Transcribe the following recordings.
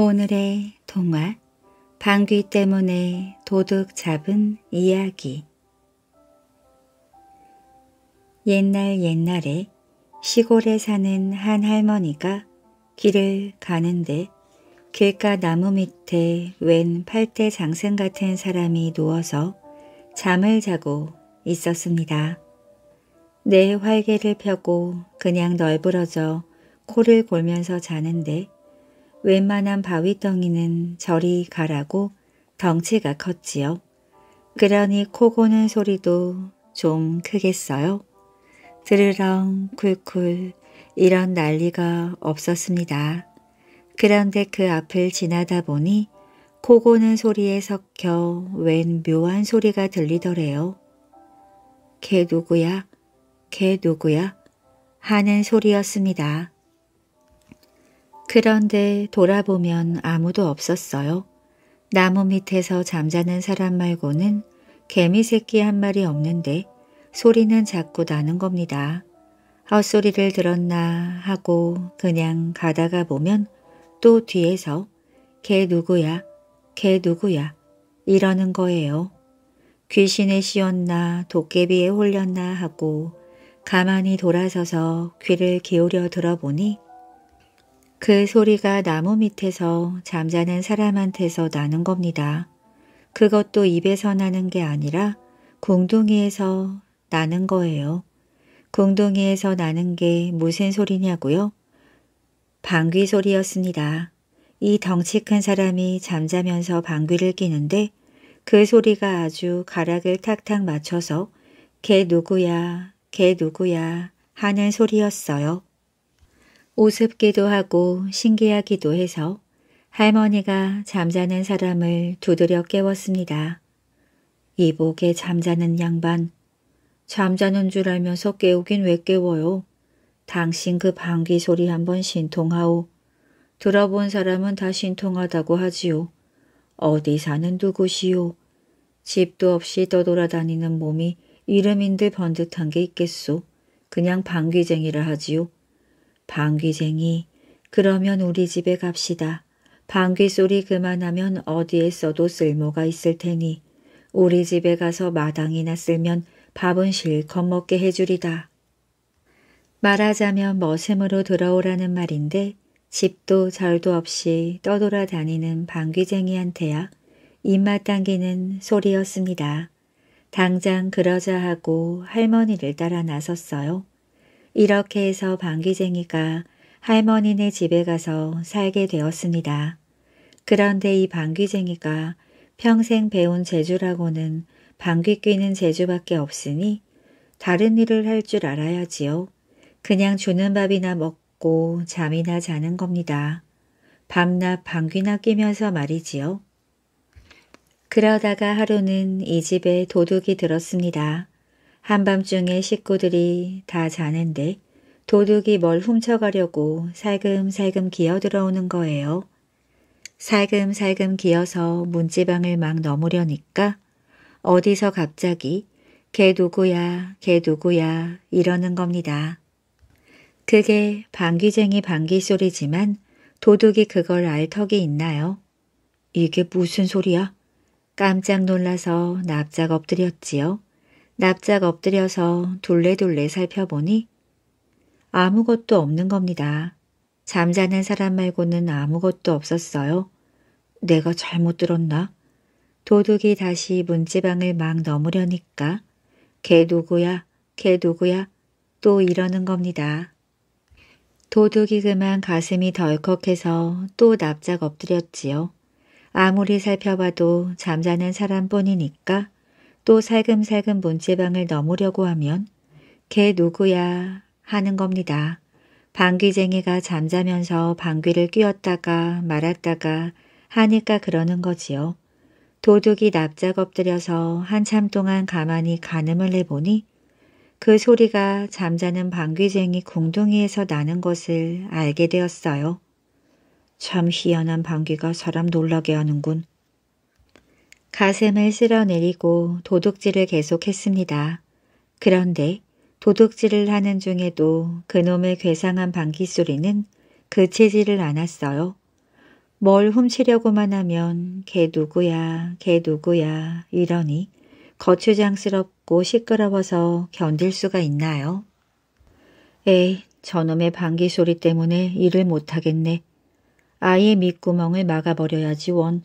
오늘의 동화 방귀 때문에 도둑 잡은 이야기 옛날 옛날에 시골에 사는 한 할머니가 길을 가는데 길가 나무 밑에 웬 팔대 장생 같은 사람이 누워서 잠을 자고 있었습니다. 내 활개를 펴고 그냥 널브러져 코를 골면서 자는데 웬만한 바위덩이는 저리 가라고 덩치가 컸지요. 그러니 코 고는 소리도 좀 크겠어요. 드르렁 쿨쿨 이런 난리가 없었습니다. 그런데 그 앞을 지나다 보니 코 고는 소리에 섞여 웬 묘한 소리가 들리더래요. 걔 누구야? 걔 누구야? 하는 소리였습니다. 그런데 돌아보면 아무도 없었어요. 나무 밑에서 잠자는 사람 말고는 개미 새끼 한 마리 없는데 소리는 자꾸 나는 겁니다. 헛소리를 들었나 하고 그냥 가다가 보면 또 뒤에서 개 누구야, 개 누구야 이러는 거예요. 귀신에 씌웠나 도깨비에 홀렸나 하고 가만히 돌아서서 귀를 기울여 들어보니 그 소리가 나무 밑에서 잠자는 사람한테서 나는 겁니다. 그것도 입에서 나는 게 아니라 공둥이에서 나는 거예요. 공둥이에서 나는 게 무슨 소리냐고요? 방귀 소리였습니다. 이 덩치 큰 사람이 잠자면서 방귀를 뀌는데 그 소리가 아주 가락을 탁탁 맞춰서 개 누구야, 개 누구야 하는 소리였어요. 우습기도 하고 신기하기도 해서 할머니가 잠자는 사람을 두드려 깨웠습니다. 이복에 잠자는 양반. 잠자는 줄 알면서 깨우긴 왜 깨워요. 당신 그 방귀 소리 한번 신통하오. 들어본 사람은 다 신통하다고 하지요. 어디 사는 누구시오. 집도 없이 떠돌아다니는 몸이 이름인들 번듯한 게 있겠소. 그냥 방귀쟁이라 하지요. 방귀쟁이, 그러면 우리 집에 갑시다. 방귀 소리 그만하면 어디에 써도 쓸모가 있을 테니 우리 집에 가서 마당이나 쓸면 밥은 실컷 먹게 해주리다. 말하자면 머슴으로 들어오라는 말인데 집도 절도 없이 떠돌아다니는 방귀쟁이한테야 입맛 당기는 소리였습니다. 당장 그러자 하고 할머니를 따라 나섰어요. 이렇게 해서 방귀쟁이가 할머니네 집에 가서 살게 되었습니다. 그런데 이 방귀쟁이가 평생 배운 재주라고는 방귀 뀌는 재주밖에 없으니 다른 일을 할 줄 알아야지요. 그냥 주는 밥이나 먹고 잠이나 자는 겁니다. 밤낮 방귀나 끼면서 말이지요. 그러다가 하루는 이 집에 도둑이 들었습니다. 한밤중에 식구들이 다 자는데 도둑이 뭘 훔쳐가려고 살금살금 기어 들어오는 거예요. 살금살금 기어서 문지방을 막 넘으려니까 어디서 갑자기 개 누구야, 개 누구야 이러는 겁니다. 그게 방귀쟁이 방귀 소리지만 도둑이 그걸 알 턱이 있나요? 이게 무슨 소리야? 깜짝 놀라서 납작 엎드렸지요. 납작 엎드려서 둘레둘레 살펴보니 아무것도 없는 겁니다. 잠자는 사람 말고는 아무것도 없었어요. 내가 잘못 들었나? 도둑이 다시 문지방을 막 넘으려니까 걔 누구야, 걔 누구야 또 이러는 겁니다. 도둑이 그만 가슴이 덜컥해서 또 납작 엎드렸지요. 아무리 살펴봐도 잠자는 사람뿐이니까 또 살금살금 문지방을 넘으려고 하면 걔 누구야 하는 겁니다. 방귀쟁이가 잠자면서 방귀를 뀌었다가 말았다가 하니까 그러는 거지요. 도둑이 납작 엎드려서 한참 동안 가만히 가늠을 해보니 그 소리가 잠자는 방귀쟁이 궁둥이에서 나는 것을 알게 되었어요. 참 희한한 방귀가 사람 놀라게 하는군. 가슴을 쓸어내리고 도둑질을 계속했습니다. 그런데 도둑질을 하는 중에도 그놈의 괴상한 방귀 소리는 그치지를 않았어요. 뭘 훔치려고만 하면 걔 누구야, 걔 누구야 이러니 거추장스럽고 시끄러워서 견딜 수가 있나요? 에이, 저놈의 방귀 소리 때문에 일을 못하겠네. 아예 밑구멍을 막아버려야지 원.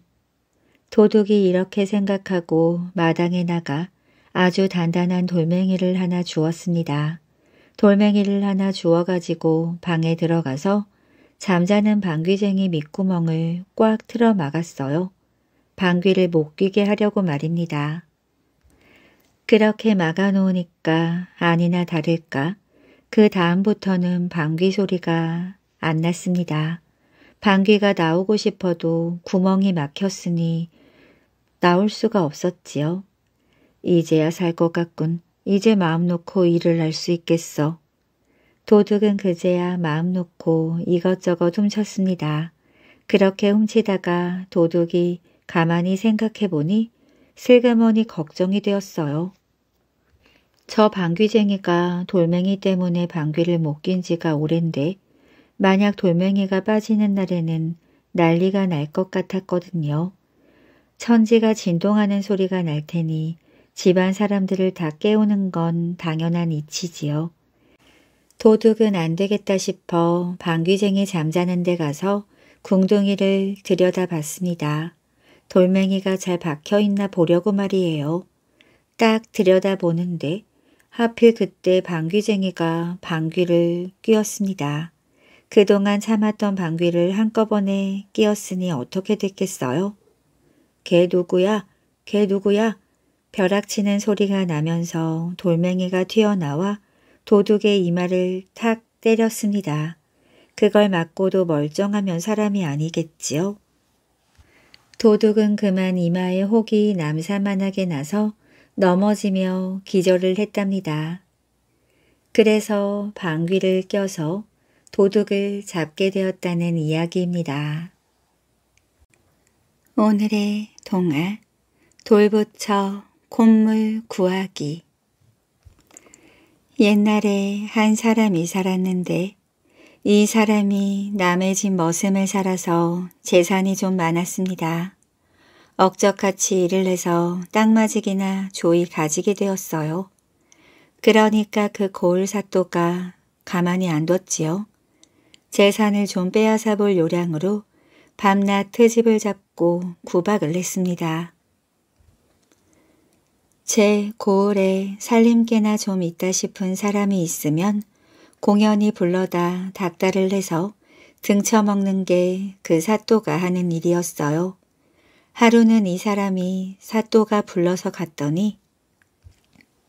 도둑이 이렇게 생각하고 마당에 나가 아주 단단한 돌멩이를 하나 주었습니다. 돌멩이를 하나 주어가지고 방에 들어가서 잠자는 방귀쟁이 밑구멍을 꽉 틀어 막았어요. 방귀를 못뀌게 하려고 말입니다. 그렇게 막아놓으니까 아니나 다를까 그 다음부터는 방귀 소리가 안 났습니다. 방귀가 나오고 싶어도 구멍이 막혔으니 나올 수가 없었지요. 이제야 살 것 같군. 이제 마음 놓고 일을 할 수 있겠어. 도둑은 그제야 마음 놓고 이것저것 훔쳤습니다. 그렇게 훔치다가 도둑이 가만히 생각해보니 슬그머니 걱정이 되었어요. 저 방귀쟁이가 돌멩이 때문에 방귀를 못낀 지가 오랜데 만약 돌멩이가 빠지는 날에는 난리가 날 것 같았거든요. 천지가 진동하는 소리가 날 테니 집안 사람들을 다 깨우는 건 당연한 이치지요. 도둑은 안 되겠다 싶어 방귀쟁이 잠자는 데 가서 궁둥이를 들여다봤습니다. 돌멩이가 잘 박혀있나 보려고 말이에요. 딱 들여다보는데 하필 그때 방귀쟁이가 방귀를 끼었습니다. 그동안 참았던 방귀를 한꺼번에 끼었으니 어떻게 됐겠어요? 개 누구야? 개 누구야? 벼락치는 소리가 나면서 돌멩이가 튀어나와 도둑의 이마를 탁 때렸습니다. 그걸 맞고도 멀쩡하면 사람이 아니겠지요? 도둑은 그만 이마에 혹이 남사만하게 나서 넘어지며 기절을 했답니다. 그래서 방귀를 껴서 도둑을 잡게 되었다는 이야기입니다. 오늘의 동화 돌부처 콧물 구하기 옛날에 한 사람이 살았는데 이 사람이 남의 집 머슴을 살아서 재산이 좀 많았습니다. 억적같이 일을 해서 땅마지기나 조이 가지게 되었어요. 그러니까 그 고을 사또가 가만히 안 뒀지요. 재산을 좀 빼앗아 볼 요량으로 밤낮 퇴집을 잡고 구박을 했습니다. 제 고을에 살림깨나 좀 있다 싶은 사람이 있으면 공연이 불러다 닭다를 해서 등쳐먹는 게 그 사또가 하는 일이었어요. 하루는 이 사람이 사또가 불러서 갔더니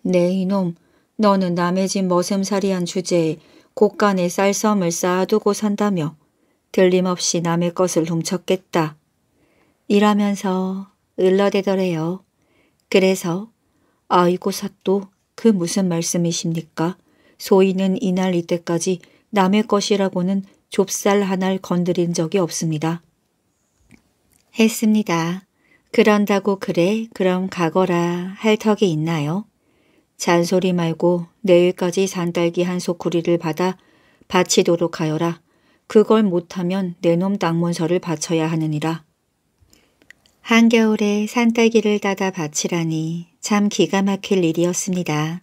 네 이놈 너는 남의 집 머슴살이한 주제에 곳간에 쌀썸을 쌓아두고 산다며 들림없이 남의 것을 훔쳤겠다. 이라면서 을러대더래요. 그래서 아이고 사또 그 무슨 말씀이십니까? 소인은 이날 이때까지 남의 것이라고는 좁쌀 하나를 건드린 적이 없습니다. 했습니다. 그런다고 그래 그럼 가거라 할 턱이 있나요? 잔소리 말고 내일까지 산딸기 한 소쿠리를 받아 바치도록 하여라. 그걸 못하면 내놈 낙문서를 바쳐야 하느니라. 한겨울에 산딸기를 따다 바치라니 참 기가 막힐 일이었습니다.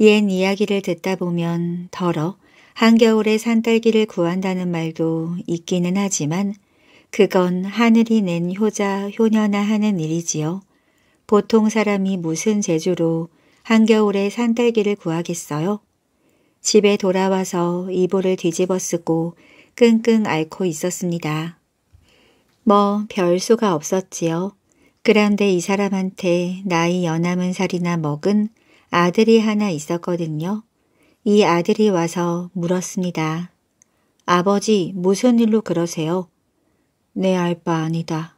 옛 이야기를 듣다 보면 더러 한겨울에 산딸기를 구한다는 말도 있기는 하지만 그건 하늘이 낸 효자 효녀나 하는 일이지요. 보통 사람이 무슨 재주로 한겨울에 산딸기를 구하겠어요? 집에 돌아와서 이불을 뒤집어 쓰고 끙끙 앓고 있었습니다. 뭐 별수가 없었지요. 그런데 이 사람한테 나이 여남은 살이나 먹은 아들이 하나 있었거든요. 이 아들이 와서 물었습니다. 아버지 무슨 일로 그러세요? 네알바 아니다.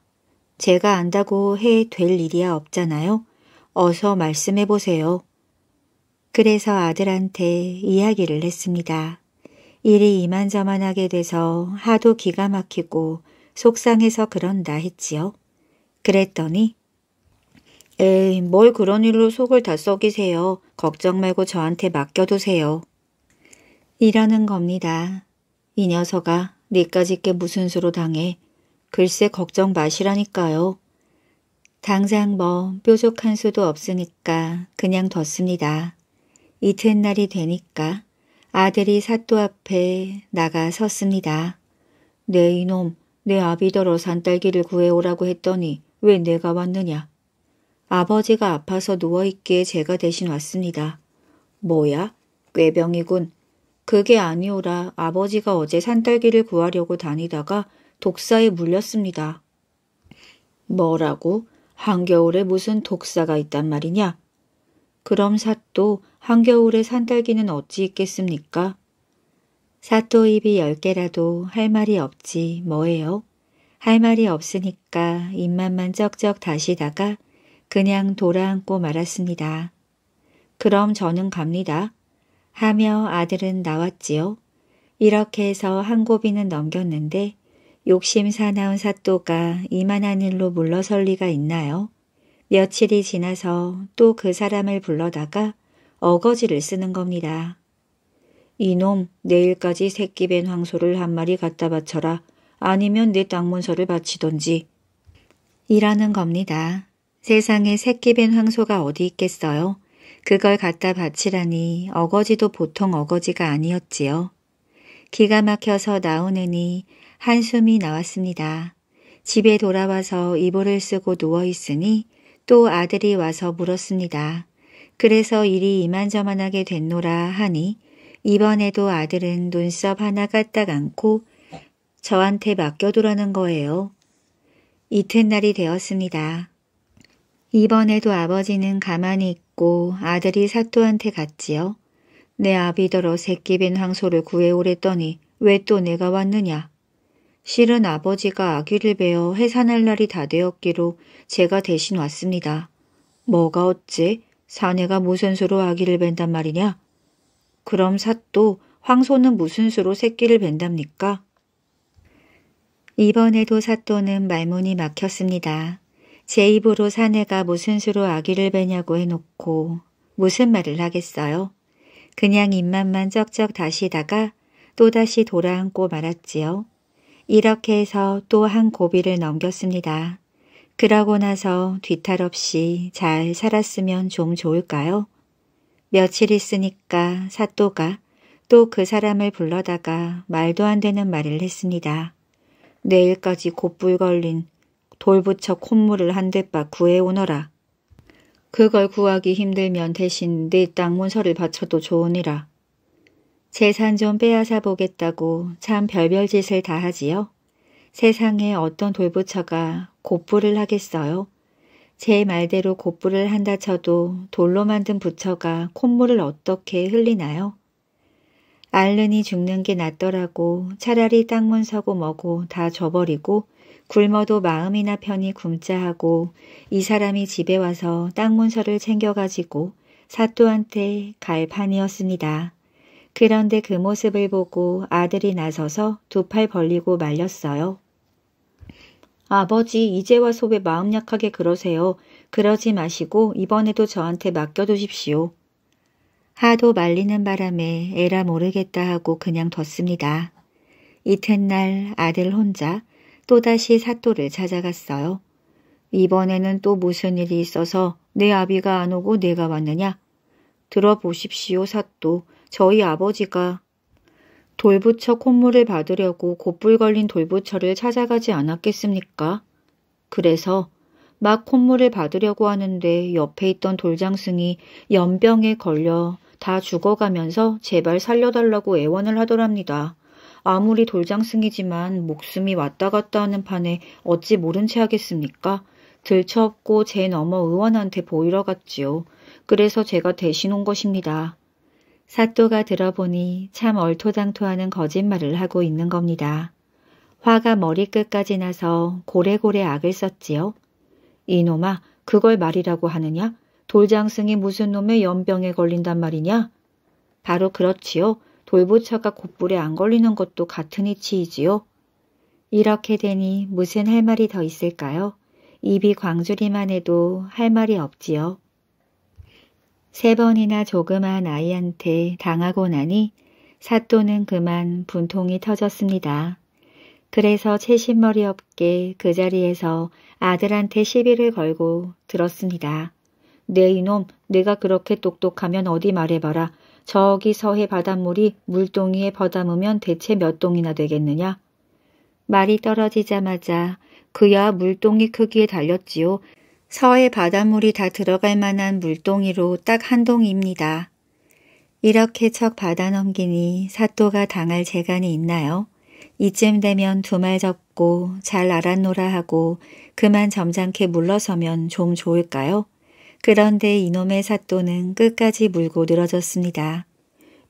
제가 안다고 해 될 일이야 없잖아요. 어서 말씀해 보세요. 그래서 아들한테 이야기를 했습니다. 일이 이만저만하게 돼서 하도 기가 막히고 속상해서 그런다 했지요. 그랬더니 에이 뭘 그런 일로 속을 다 썩이세요. 걱정 말고 저한테 맡겨두세요. 이러는 겁니다. 이 녀석아 니까짓게 무슨 수로 당해. 글쎄 걱정 마시라니까요. 당장 뭐 뾰족한 수도 없으니까 그냥 뒀습니다. 이튿날이 되니까 아들이 사또 앞에 나가 섰습니다. 내 네, 이놈, 내 아비더러 산딸기를 구해오라고 했더니 왜 내가 왔느냐. 아버지가 아파서 누워있기에 제가 대신 왔습니다. 뭐야? 꾀병이군. 그게 아니오라 아버지가 어제 산딸기를 구하려고 다니다가 독사에 물렸습니다. 뭐라고? 한겨울에 무슨 독사가 있단 말이냐? 그럼 사또 한겨울에 산딸기는 어찌 있겠습니까? 사또입이 열 개라도 할 말이 없지 뭐예요? 할 말이 없으니까 입맛만 쩍쩍 다시다가 그냥 돌아앉고 말았습니다. 그럼 저는 갑니다. 하며 아들은 나왔지요. 이렇게 해서 한 고비는 넘겼는데 욕심 사나운 사또가 이만한 일로 물러설 리가 있나요? 며칠이 지나서 또 그 사람을 불러다가 어거지를 쓰는 겁니다. 이놈 내일까지 새끼 벤 황소를 한 마리 갖다 바쳐라. 아니면 내 땅문서를 바치던지. 이라는 겁니다. 세상에 새끼 벤 황소가 어디 있겠어요. 그걸 갖다 바치라니 어거지도 보통 어거지가 아니었지요. 기가 막혀서 나오느니 한숨이 나왔습니다. 집에 돌아와서 이불을 쓰고 누워있으니 또 아들이 와서 물었습니다. 그래서 일이 이만저만하게 됐노라 하니 이번에도 아들은 눈썹 하나까딱 않고 저한테 맡겨두라는 거예요. 이튿날이 되었습니다. 이번에도 아버지는 가만히 있고 아들이 사또한테 갔지요. 내 아비더러 새끼빈 황소를 구해오랬더니 왜 또 내가 왔느냐. 실은 아버지가 아기를 베어 해산할 날이 다 되었기로 제가 대신 왔습니다. 뭐가 어째 사내가 무슨 수로 아기를 뵌단 말이냐? 그럼 삿도 황소는 무슨 수로 새끼를 뵌답니까 이번에도 사또는 말문이 막혔습니다. 제 입으로 사내가 무슨 수로 아기를 베냐고 해놓고 무슨 말을 하겠어요? 그냥 입맛만 쩍쩍 다시다가 또다시 돌아앉고 말았지요. 이렇게 해서 또 한 고비를 넘겼습니다. 그러고 나서 뒤탈 없이 잘 살았으면 좀 좋을까요? 며칠 있으니까 사또가 또 그 사람을 불러다가 말도 안 되는 말을 했습니다. 내일까지 곧불 걸린 돌부처 콧물을 한 대빠 구해오너라. 그걸 구하기 힘들면 대신 네 땅 문서를 바쳐도 좋으니라. 재산 좀 빼앗아 보겠다고 참 별별 짓을 다 하지요. 세상에 어떤 돌부처가 곧불을 하겠어요? 제 말대로 곧불을 한다 쳐도 돌로 만든 부처가 콧물을 어떻게 흘리나요? 알른이 죽는 게 낫더라고 차라리 땅문 서고 먹고다 져버리고 굶어도 마음이나 편히 굶자 하고 이 사람이 집에 와서 땅문서를 챙겨가지고 사또한테 갈 판이었습니다. 그런데 그 모습을 보고 아들이 나서서 두 팔 벌리고 말렸어요. 아버지 이제 와서 왜 마음 약하게 그러세요. 그러지 마시고 이번에도 저한테 맡겨두십시오. 하도 말리는 바람에 에라 모르겠다 하고 그냥 뒀습니다. 이튿날 아들 혼자 또다시 사또를 찾아갔어요. 이번에는 또 무슨 일이 있어서 내 아비가 안 오고 내가 왔느냐? 들어보십시오 사또 저희 아버지가 돌부처 콧물을 받으려고 곧불 걸린 돌부처를 찾아가지 않았겠습니까? 그래서 막 콧물을 받으려고 하는데 옆에 있던 돌장승이 연병에 걸려 다 죽어가면서 제발 살려달라고 애원을 하더랍니다. 아무리 돌장승이지만 목숨이 왔다 갔다 하는 판에 어찌 모른 체 하겠습니까? 들쳐업고 제 너머 의원한테 보이러 갔지요. 그래서 제가 대신 온 것입니다. 사또가 들어보니 참 얼토당토하는 거짓말을 하고 있는 겁니다. 화가 머리끝까지 나서 고래고래 악을 썼지요. 이놈아 그걸 말이라고 하느냐? 돌장승이 무슨 놈의 연병에 걸린단 말이냐? 바로 그렇지요. 돌부처가 곧불에 안 걸리는 것도 같은 이치이지요. 이렇게 되니 무슨 할 말이 더 있을까요? 입이 광주리만 해도 할 말이 없지요. 세 번이나 조그만 아이한테 당하고 나니 사또는 그만 분통이 터졌습니다. 그래서 채신머리 없게 그 자리에서 아들한테 시비를 걸고 들었습니다. 네, 이놈, 내가 그렇게 똑똑하면 어디 말해봐라. 저기 서해 바닷물이 물동이에 버담으면 대체 몇 동이나 되겠느냐? 말이 떨어지자마자 그야 물동이 크기에 달렸지요. 서해 바닷물이 다 들어갈 만한 물동이로 딱 한 동입니다. 이렇게 척 받아 넘기니 사또가 당할 재간이 있나요? 이쯤 되면 두 말 접고 잘 알았노라 하고 그만 점잖게 물러서면 좀 좋을까요? 그런데 이놈의 사또는 끝까지 물고 늘어졌습니다.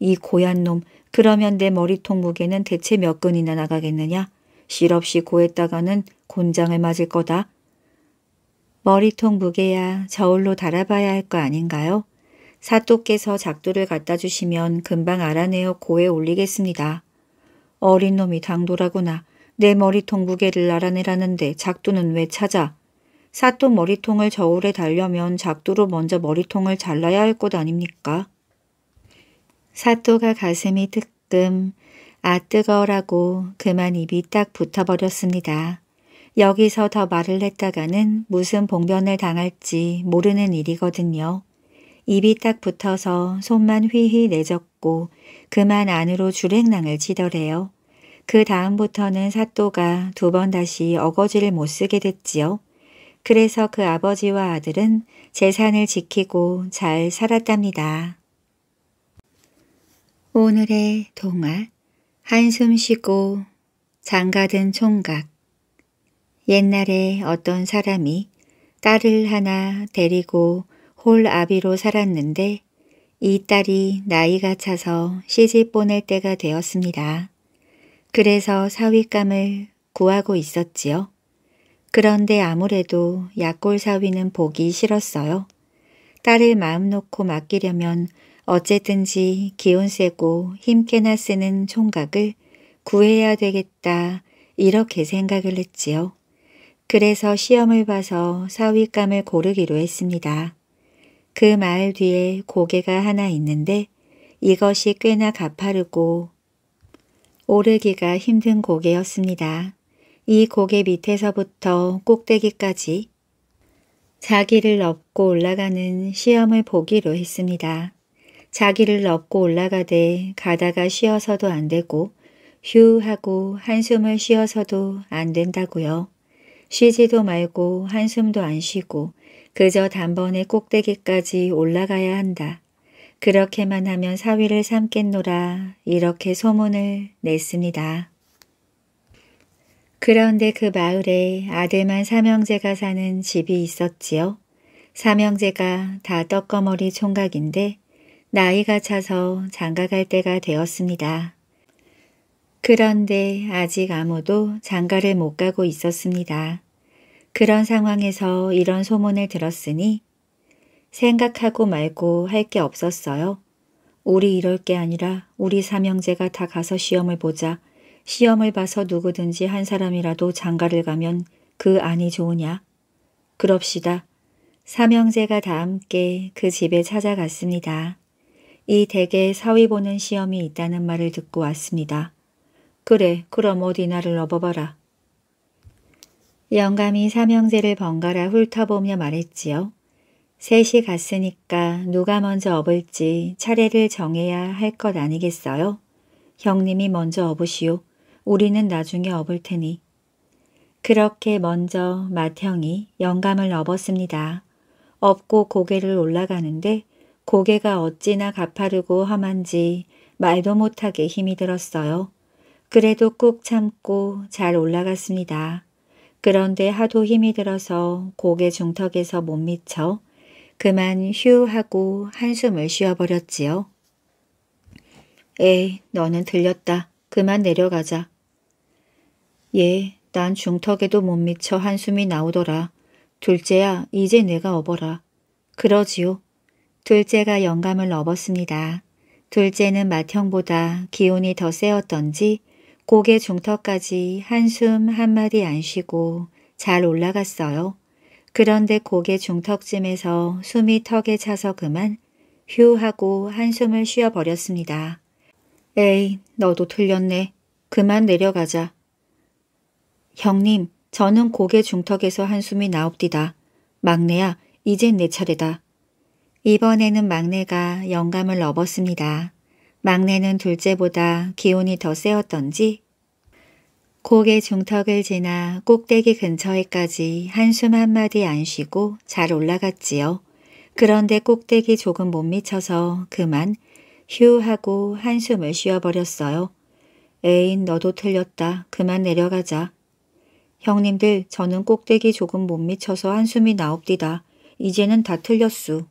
이 고얀 놈 그러면 내 머리통 무게는 대체 몇 근이나 나가겠느냐? 실없이 고했다가는 곤장을 맞을 거다. 머리통 무게야 저울로 달아봐야 할 거 아닌가요? 사또께서 작두를 갖다 주시면 금방 알아내어 고에 올리겠습니다. 어린 놈이 당돌하구나. 내 머리통 무게를 알아내라는데 작두는 왜 찾아? 사또 머리통을 저울에 달려면 작두로 먼저 머리통을 잘라야 할 것 아닙니까? 사또가 가슴이 뜨끔 아 뜨거라고 그만 입이 딱 붙어버렸습니다. 여기서 더 말을 했다가는 무슨 봉변을 당할지 모르는 일이거든요. 입이 딱 붙어서 손만 휘휘 내젓고 그만 안으로 주랭낭을 치더래요. 그 다음부터는 사또가 두 번 다시 어거지를 못 쓰게 됐지요. 그래서 그 아버지와 아들은 재산을 지키고 잘 살았답니다. 오늘의 동화 한숨 쉬고 장가든 총각 옛날에 어떤 사람이 딸을 하나 데리고 홀 아비로 살았는데 이 딸이 나이가 차서 시집 보낼 때가 되었습니다. 그래서 사위감을 구하고 있었지요. 그런데 아무래도 약골 사위는 보기 싫었어요. 딸을 마음 놓고 맡기려면 어쨌든지 기운 세고 힘께나 쓰는 총각을 구해야 되겠다 이렇게 생각을 했지요. 그래서 시험을 봐서 사윗감을 고르기로 했습니다. 그 마을 뒤에 고개가 하나 있는데 이것이 꽤나 가파르고 오르기가 힘든 고개였습니다. 이 고개 밑에서부터 꼭대기까지 자기를 업고 올라가는 시험을 보기로 했습니다. 자기를 업고 올라가되 가다가 쉬어서도 안 되고 휴 하고 한숨을 쉬어서도 안 된다고요. 쉬지도 말고 한숨도 안 쉬고 그저 단번에 꼭대기까지 올라가야 한다. 그렇게만 하면 사위를 삼겠노라 이렇게 소문을 냈습니다. 그런데 그 마을에 아들만 삼형제가 사는 집이 있었지요. 삼형제가 다 떡거머리 총각인데 나이가 차서 장가갈 때가 되었습니다. 그런데 아직 아무도 장가를 못 가고 있었습니다. 그런 상황에서 이런 소문을 들었으니 생각하고 말고 할 게 없었어요. 우리 이럴 게 아니라 우리 삼형제가 다 가서 시험을 보자. 시험을 봐서 누구든지 한 사람이라도 장가를 가면 그 안이 좋으냐. 그럽시다. 삼형제가 다 함께 그 집에 찾아갔습니다. 이 댁에 사위 보는 시험이 있다는 말을 듣고 왔습니다. 그래, 그럼 어디 나를 업어봐라. 영감이 삼형제를 번갈아 훑어보며 말했지요. 셋이 갔으니까 누가 먼저 업을지 차례를 정해야 할 것 아니겠어요? 형님이 먼저 업으시오. 우리는 나중에 업을 테니. 그렇게 먼저 맏형이 영감을 업었습니다. 업고 고개를 올라가는데 고개가 어찌나 가파르고 험한지 말도 못하게 힘이 들었어요. 그래도 꾹 참고 잘 올라갔습니다. 그런데 하도 힘이 들어서 고개 중턱에서 못 미쳐 그만 휴 하고 한숨을 쉬어버렸지요. 에이 너는 들렸다. 그만 내려가자. 예, 난 중턱에도 못 미쳐 한숨이 나오더라. 둘째야, 이제 내가 업어라. 그러지요. 둘째가 영감을 업었습니다. 둘째는 맏형보다 기운이 더 세었던지 고개 중턱까지 한숨 한마디 안 쉬고 잘 올라갔어요. 그런데 고개 중턱쯤에서 숨이 턱에 차서 그만 휴 하고 한숨을 쉬어버렸습니다. 에이 너도 틀렸네. 그만 내려가자. 형님 저는 고개 중턱에서 한숨이 나옵디다. 막내야 이젠 내 차례다. 이번에는 막내가 영감을 넣었습니다. 막내는 둘째보다 기온이 더 세었던지 고개 중턱을 지나 꼭대기 근처에까지 한숨 한마디 안 쉬고 잘 올라갔지요. 그런데 꼭대기 조금 못 미쳐서 그만 휴 하고 한숨을 쉬어버렸어요. 에인 너도 틀렸다. 그만 내려가자. 형님들 저는 꼭대기 조금 못 미쳐서 한숨이 나옵디다. 이제는 다 틀렸수.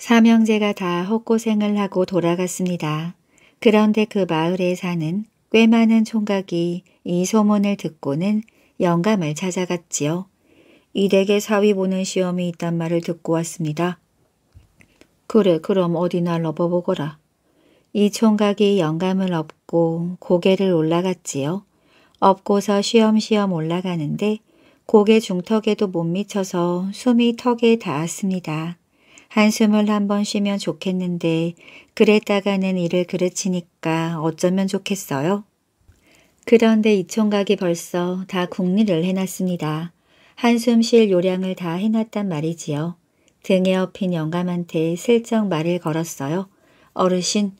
사명제가다 헛고생을 하고 돌아갔습니다. 그런데 그 마을에 사는 꽤 많은 총각이 이 소문을 듣고는 영감을 찾아갔지요. 이댁에 사위 보는 시험이 있단 말을 듣고 왔습니다. 그래 그럼 어디 날러어보거라이 총각이 영감을 업고 고개를 올라갔지요. 업고서 쉬엄쉬엄 올라가는데 고개 중턱에도 못 미쳐서 숨이 턱에 닿았습니다. 한숨을 한 번 쉬면 좋겠는데 그랬다가는 일을 그르치니까 어쩌면 좋겠어요? 그런데 이 총각이 벌써 다 국리를 해놨습니다. 한숨 쉴 요량을 다 해놨단 말이지요. 등에 업힌 영감한테 슬쩍 말을 걸었어요. 어르신,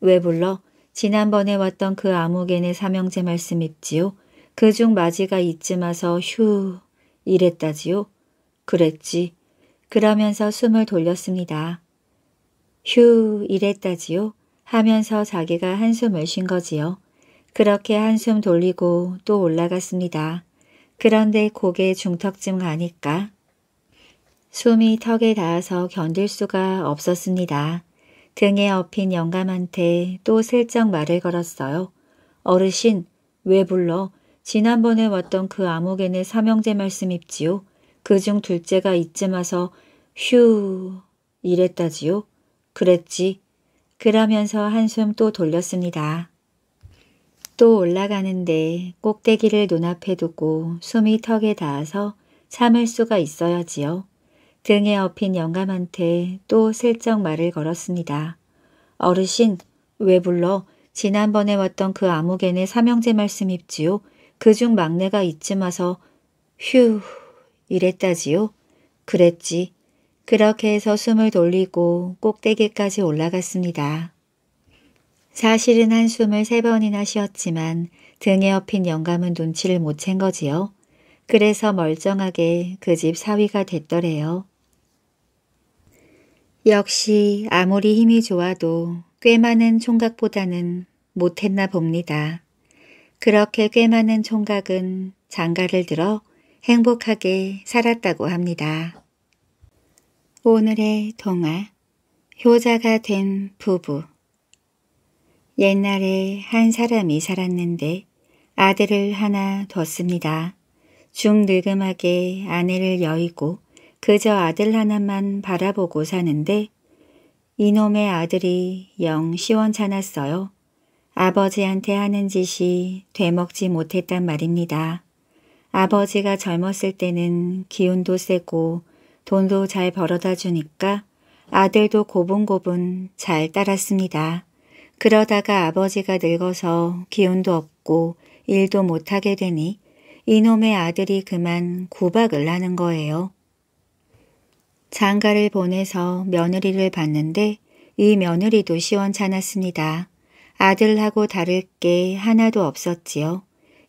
왜 불러? 지난번에 왔던 그암무개네 삼형제 말씀 입지요. 그중 마지가 이쯤 와서 휴 이랬다지요. 그랬지. 그러면서 숨을 돌렸습니다. 휴 이랬다지요 하면서 자기가 한숨을 쉰 거지요. 그렇게 한숨 돌리고 또 올라갔습니다. 그런데 고개 중턱쯤 가니까 숨이 턱에 닿아서 견딜 수가 없었습니다. 등에 업힌 영감한테 또 슬쩍 말을 걸었어요. 어르신, 왜 불러? 지난번에 왔던 그 암흑에는 삼형제 말씀 입지요. 그중 둘째가 이쯤 와서 휴 이랬다지요. 그랬지. 그러면서 한숨 또 돌렸습니다. 또 올라가는데 꼭대기를 눈앞에 두고 숨이 턱에 닿아서 참을 수가 있어야지요. 등에 업힌 영감한테 또 슬쩍 말을 걸었습니다. 어르신, 왜 불러? 지난번에 왔던 그암흑개네 삼형제 말씀입지요. 그 중 막내가 이쯤 와서 휴... 이랬다지요. 그랬지. 그렇게 해서 숨을 돌리고 꼭대기까지 올라갔습니다. 사실은 한숨을 세 번이나 쉬었지만 등에 엎힌 영감은 눈치를 못 챈 거지요. 그래서 멀쩡하게 그 집 사위가 됐더래요. 역시 아무리 힘이 좋아도 꽤 많은 총각보다는 못했나 봅니다. 그렇게 꽤 많은 총각은 장가를 들어 행복하게 살았다고 합니다. 오늘의 동화 효자가 된 부부 옛날에 한 사람이 살았는데 아들을 하나 뒀습니다. 중늙음하게 아내를 여의고 그저 아들 하나만 바라보고 사는데 이놈의 아들이 영 시원찮았어요. 아버지한테 하는 짓이 되먹지 못했단 말입니다. 아버지가 젊었을 때는 기운도 세고 돈도 잘 벌어다 주니까 아들도 고분고분 잘 따랐습니다. 그러다가 아버지가 늙어서 기운도 없고 일도 못하게 되니 이놈의 아들이 그만 구박을 하는 거예요. 장가를 보내서 며느리를 봤는데 이 며느리도 시원찮았습니다. 아들하고 다를 게 하나도 없었지요.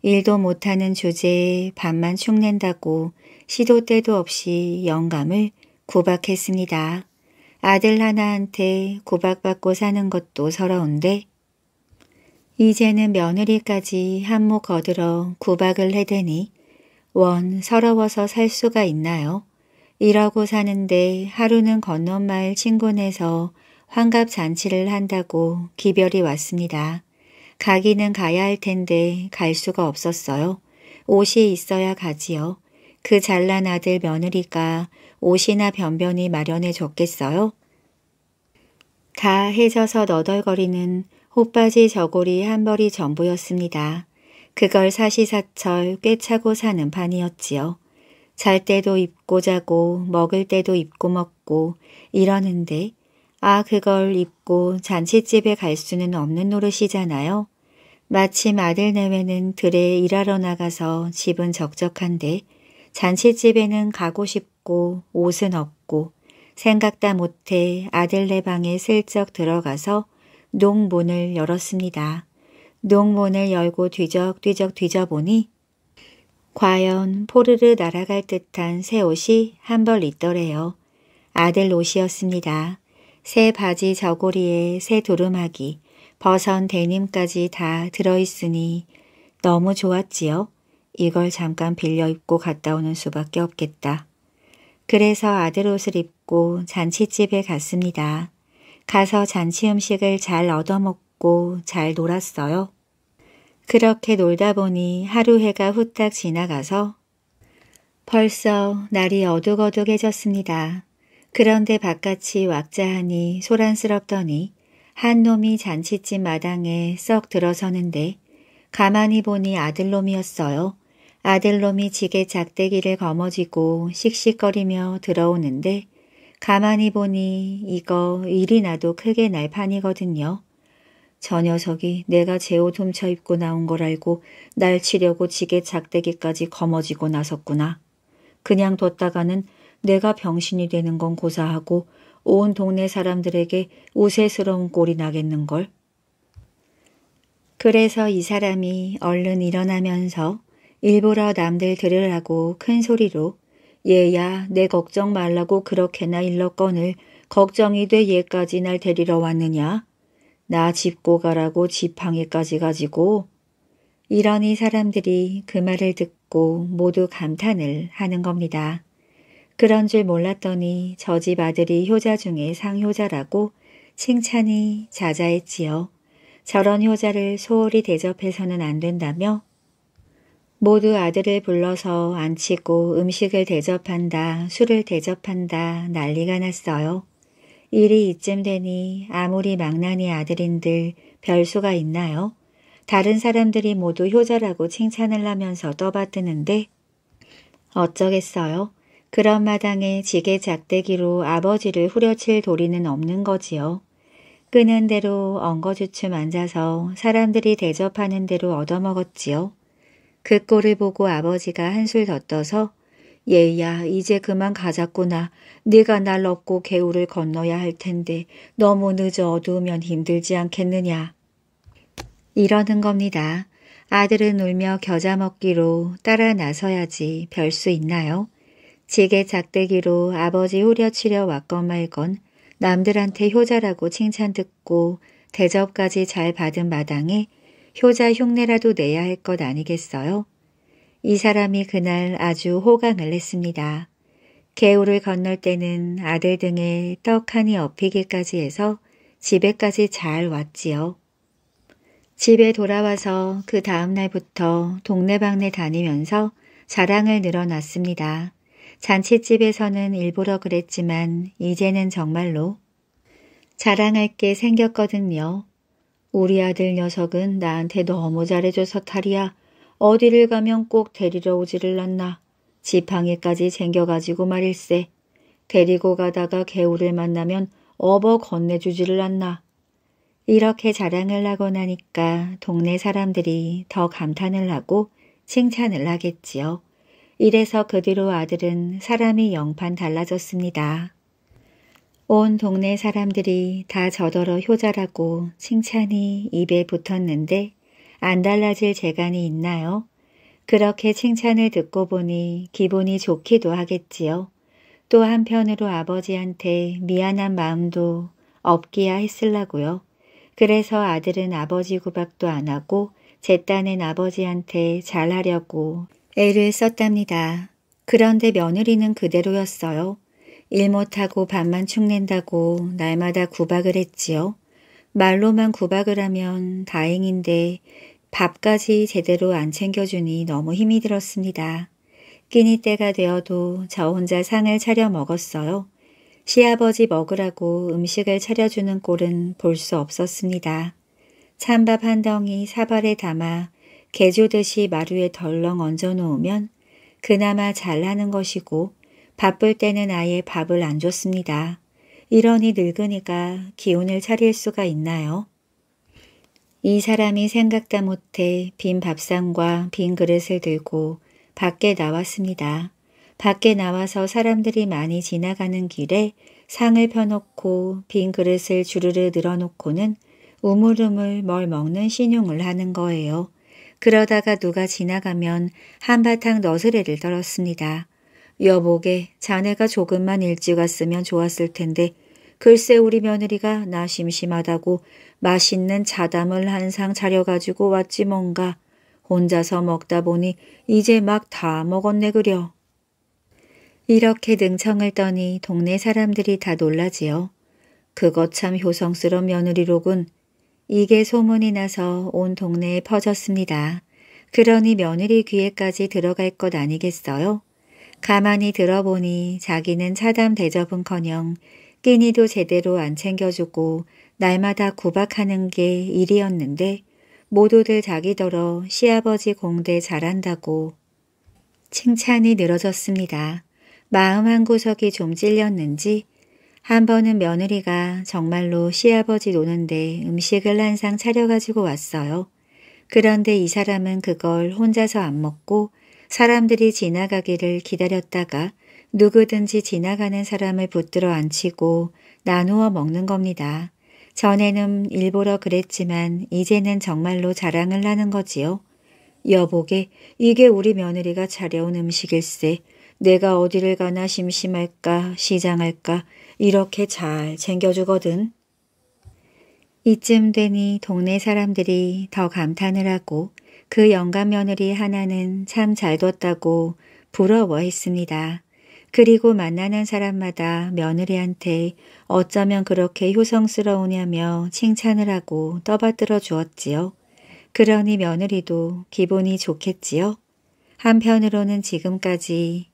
일도 못하는 주제에 밥만 축낸다고 시도 때도 없이 영감을 구박했습니다. 아들 하나한테 구박받고 사는 것도 서러운데 이제는 며느리까지 한몫 거들어 구박을 해대니 원 서러워서 살 수가 있나요? 이러고 사는데 하루는 건너마을 친구네서 환갑잔치를 한다고 기별이 왔습니다. 가기는 가야 할 텐데 갈 수가 없었어요. 옷이 있어야 가지요. 그 잘난 아들 며느리가 옷이나 변변히 마련해줬겠어요? 다 해져서 너덜거리는 호빠지 저고리 한 벌이 전부였습니다. 그걸 사시사철 꿰차고 사는 판이었지요. 잘 때도 입고 자고 먹을 때도 입고 먹고 이러는데 아 그걸 입고 잔치집에 갈 수는 없는 노릇이잖아요. 마침 아들 내외는 들에 일하러 나가서 집은 적적한데 잔치집에는 가고 싶고 옷은 없고 생각다 못해 아들네 방에 슬쩍 들어가서 농문을 열었습니다. 농문을 열고 뒤적뒤적 뒤져보니 과연 포르르 날아갈 듯한 새 옷이 한 벌 있더래요. 아들 옷이었습니다. 새 바지 저고리에 새 두루마기, 버선 데님까지 다 들어있으니 너무 좋았지요. 이걸 잠깐 빌려 입고 갔다 오는 수밖에 없겠다. 그래서 아들 옷을 입고 잔치집에 갔습니다. 가서 잔치 음식을 잘 얻어먹고 잘 놀았어요. 그렇게 놀다 보니 하루 해가 후딱 지나가서 벌써 날이 어둑어둑해졌습니다. 그런데 바깥이 왁자하니 소란스럽더니 한 놈이 잔치집 마당에 썩 들어서는데 가만히 보니 아들놈이었어요. 아들놈이 지게 작대기를 거머쥐고 씩씩거리며 들어오는데 가만히 보니 이거 일이 나도 크게 날 판이거든요. 저 녀석이 내가 제 옷 훔쳐 입고 나온 걸 알고 날 치려고 지게 작대기까지 거머쥐고 나섰구나. 그냥 뒀다가는 내가 병신이 되는 건 고사하고 온 동네 사람들에게 우세스러운 꼴이 나겠는걸. 그래서 이 사람이 얼른 일어나면서 일부러 남들 들으라고 큰 소리로 얘야 내 걱정 말라고 그렇게나 일렀건을 걱정이 돼 얘까지 날 데리러 왔느냐? 나 집고 가라고 지팡이까지 가지고 이러니 사람들이 그 말을 듣고 모두 감탄을 하는 겁니다. 그런 줄 몰랐더니 저 집 아들이 효자 중에 상효자라고 칭찬이 자자했지요. 저런 효자를 소홀히 대접해서는 안 된다며 모두 아들을 불러서 앉히고 음식을 대접한다, 술을 대접한다 난리가 났어요. 일이 이쯤 되니 아무리 망나니 아들인들 별수가 있나요? 다른 사람들이 모두 효자라고 칭찬을 하면서 떠받드는데 어쩌겠어요? 그런 마당에 지게 작대기로 아버지를 후려칠 도리는 없는 거지요. 끄는 대로 엉거주춤 앉아서 사람들이 대접하는 대로 얻어먹었지요. 그 꼴을 보고 아버지가 한술 더 떠서 얘야 이제 그만 가자꾸나. 네가 날 업고 개울을 건너야 할 텐데 너무 늦어 어두우면 힘들지 않겠느냐. 이러는 겁니다. 아들은 울며 겨자 먹기로 따라 나서야지 별 수 있나요? 지게 작대기로 아버지 후려치려 왔건 말건 남들한테 효자라고 칭찬 듣고 대접까지 잘 받은 마당에 효자 흉내라도 내야 할 것 아니겠어요? 이 사람이 그날 아주 호강을 했습니다. 개울을 건널 때는 아들 등에 떡하니 업히기까지 해서 집에까지 잘 왔지요. 집에 돌아와서 그 다음날부터 동네방네 다니면서 자랑을 늘어놨습니다. 잔치집에서는 일부러 그랬지만 이제는 정말로 자랑할 게 생겼거든요. 우리 아들 녀석은 나한테 너무 잘해줘서 탈이야. 어디를 가면 꼭 데리러 오지를 않나. 지팡이까지 챙겨가지고 말일세. 데리고 가다가 개울을 만나면 어버 건네주지를 않나. 이렇게 자랑을 하고 나니까 동네 사람들이 더 감탄을 하고 칭찬을 하겠지요. 이래서 그 뒤로 아들은 사람이 영판 달라졌습니다. 온 동네 사람들이 다 저더러 효자라고 칭찬이 입에 붙었는데 안 달라질 재간이 있나요? 그렇게 칭찬을 듣고 보니 기분이 좋기도 하겠지요. 또 한편으로 아버지한테 미안한 마음도 없기야 했을라고요. 그래서 아들은 아버지 구박도 안 하고 제 딴엔 아버지한테 잘하려고 애를 썼답니다. 그런데 며느리는 그대로였어요. 일 못하고 밥만 축낸다고 날마다 구박을 했지요. 말로만 구박을 하면 다행인데 밥까지 제대로 안 챙겨주니 너무 힘이 들었습니다. 끼니 때가 되어도 저 혼자 상을 차려 먹었어요. 시아버지 먹으라고 음식을 차려주는 꼴은 볼 수 없었습니다. 찬밥 한 덩이 사발에 담아 개조듯이 마루에 덜렁 얹어 놓으면 그나마 잘하는 것이고 바쁠 때는 아예 밥을 안 줬습니다. 이러니 늙으니까 기운을 차릴 수가 있나요? 이 사람이 생각다 못해 빈 밥상과 빈 그릇을 들고 밖에 나왔습니다. 밖에 나와서 사람들이 많이 지나가는 길에 상을 펴놓고 빈 그릇을 주르르 늘어놓고는 우물우물 뭘 먹는 신용을 하는 거예요. 그러다가 누가 지나가면 한바탕 너스레를 떨었습니다. 여보게 자네가 조금만 일찍 왔으면 좋았을 텐데 글쎄 우리 며느리가 나 심심하다고 맛있는 자담을 한 상 차려가지고 왔지 뭔가. 혼자서 먹다 보니 이제 막 다 먹었네 그려. 이렇게 능청을 떠니 동네 사람들이 다 놀라지요. 그것 참 효성스러운 며느리로군. 이게 소문이 나서 온 동네에 퍼졌습니다. 그러니 며느리 귀에까지 들어갈 것 아니겠어요? 가만히 들어보니 자기는 차담 대접은커녕 끼니도 제대로 안 챙겨주고 날마다 구박하는 게 일이었는데 모두들 자기더러 시아버지 공대 잘한다고 칭찬이 늘어졌습니다. 마음 한구석이 좀 찔렸는지 한 번은 며느리가 정말로 시아버지 노는데 음식을 한 상 차려가지고 왔어요. 그런데 이 사람은 그걸 혼자서 안 먹고 사람들이 지나가기를 기다렸다가 누구든지 지나가는 사람을 붙들어 앉히고 나누어 먹는 겁니다. 전에는 일부러 그랬지만 이제는 정말로 자랑을 하는 거지요. 여보게 이게 우리 며느리가 차려온 음식일세. 내가 어디를 가나 심심할까 시장할까 이렇게 잘 챙겨주거든. 이쯤 되니 동네 사람들이 더 감탄을 하고 그 영감 며느리 하나는 참 잘 뒀다고 부러워했습니다. 그리고 만나는 사람마다 며느리한테 어쩌면 그렇게 효성스러우냐며 칭찬을 하고 떠받들어 주었지요. 그러니 며느리도 기분이 좋겠지요. 한편으로는 지금까지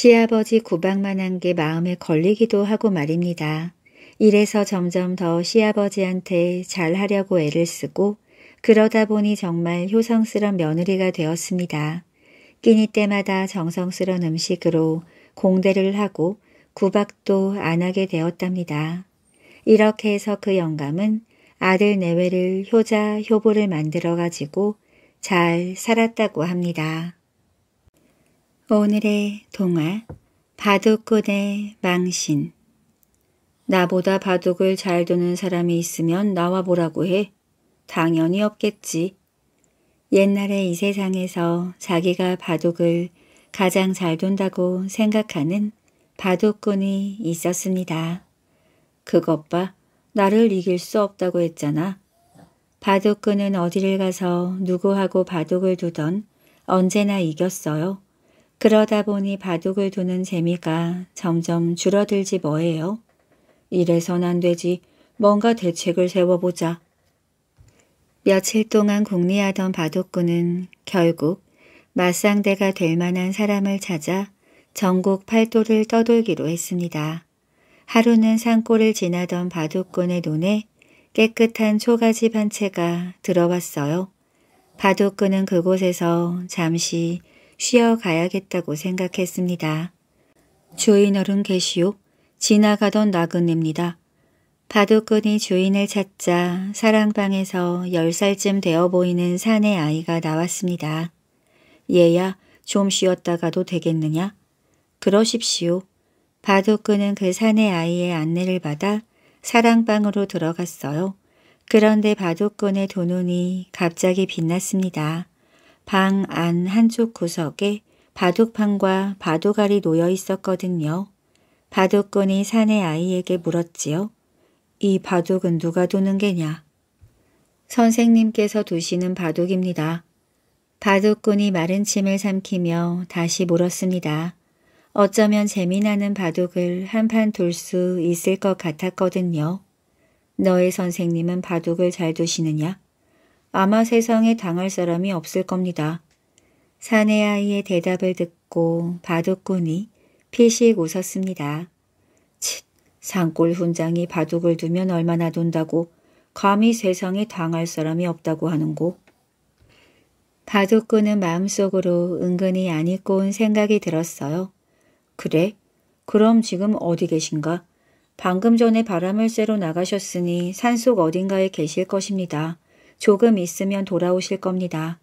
시아버지 구박만한 게 마음에 걸리기도 하고 말입니다. 이래서 점점 더 시아버지한테 잘하려고 애를 쓰고 그러다 보니 정말 효성스런 며느리가 되었습니다. 끼니 때마다 정성스런 음식으로 공대를 하고 구박도 안 하게 되었답니다. 이렇게 해서 그 영감은 아들 내외를 효자, 효보를 만들어 가지고 잘 살았다고 합니다. 오늘의 동화 바둑꾼의 망신 나보다 바둑을 잘 두는 사람이 있으면 나와 보라고 해. 당연히 없겠지. 옛날에 이 세상에서 자기가 바둑을 가장 잘 둔다고 생각하는 바둑꾼이 있었습니다. 그것 봐. 나를 이길 수 없다고 했잖아. 바둑꾼은 어디를 가서 누구하고 바둑을 두던 언제나 이겼어요. 그러다 보니 바둑을 두는 재미가 점점 줄어들지 뭐예요. 이래선 안 되지. 뭔가 대책을 세워보자. 며칠 동안 궁리하던 바둑꾼은 결국 맞상대가 될 만한 사람을 찾아 전국 팔도를 떠돌기로 했습니다. 하루는 산골을 지나던 바둑꾼의 눈에 깨끗한 초가집 한 채가 들어왔어요. 바둑꾼은 그곳에서 잠시 쉬어가야겠다고 생각했습니다. 주인 어른 계시오. 지나가던 나그네입니다. 바둑꾼이 주인을 찾자 사랑방에서 열살쯤 되어 보이는 사내 아이가 나왔습니다. 얘야 좀 쉬었다가도 되겠느냐? 그러십시오. 바둑꾼은 그 사내 아이의 안내를 받아 사랑방으로 들어갔어요. 그런데 바둑꾼의 두 눈이 갑자기 빛났습니다. 방안 한쪽 구석에 바둑판과 바둑알이 놓여 있었거든요. 바둑꾼이 사내 아이에게 물었지요. 이 바둑은 누가 두는 게냐? 선생님께서 두시는 바둑입니다. 바둑꾼이 마른 침을 삼키며 다시 물었습니다. 어쩌면 재미나는 바둑을 한 판 둘 수 있을 것 같았거든요. 너의 선생님은 바둑을 잘 두시느냐? 아마 세상에 당할 사람이 없을 겁니다. 사내 아이의 대답을 듣고 바둑꾼이 피식 웃었습니다. 칫, 산골 훈장이 바둑을 두면 얼마나 돈다고 감히 세상에 당할 사람이 없다고 하는고. 바둑꾼은 마음속으로 은근히 안 잊고 온 생각이 들었어요. 그래? 그럼 지금 어디 계신가? 방금 전에 바람을 쐬러 나가셨으니 산속 어딘가에 계실 것입니다. 조금 있으면 돌아오실 겁니다.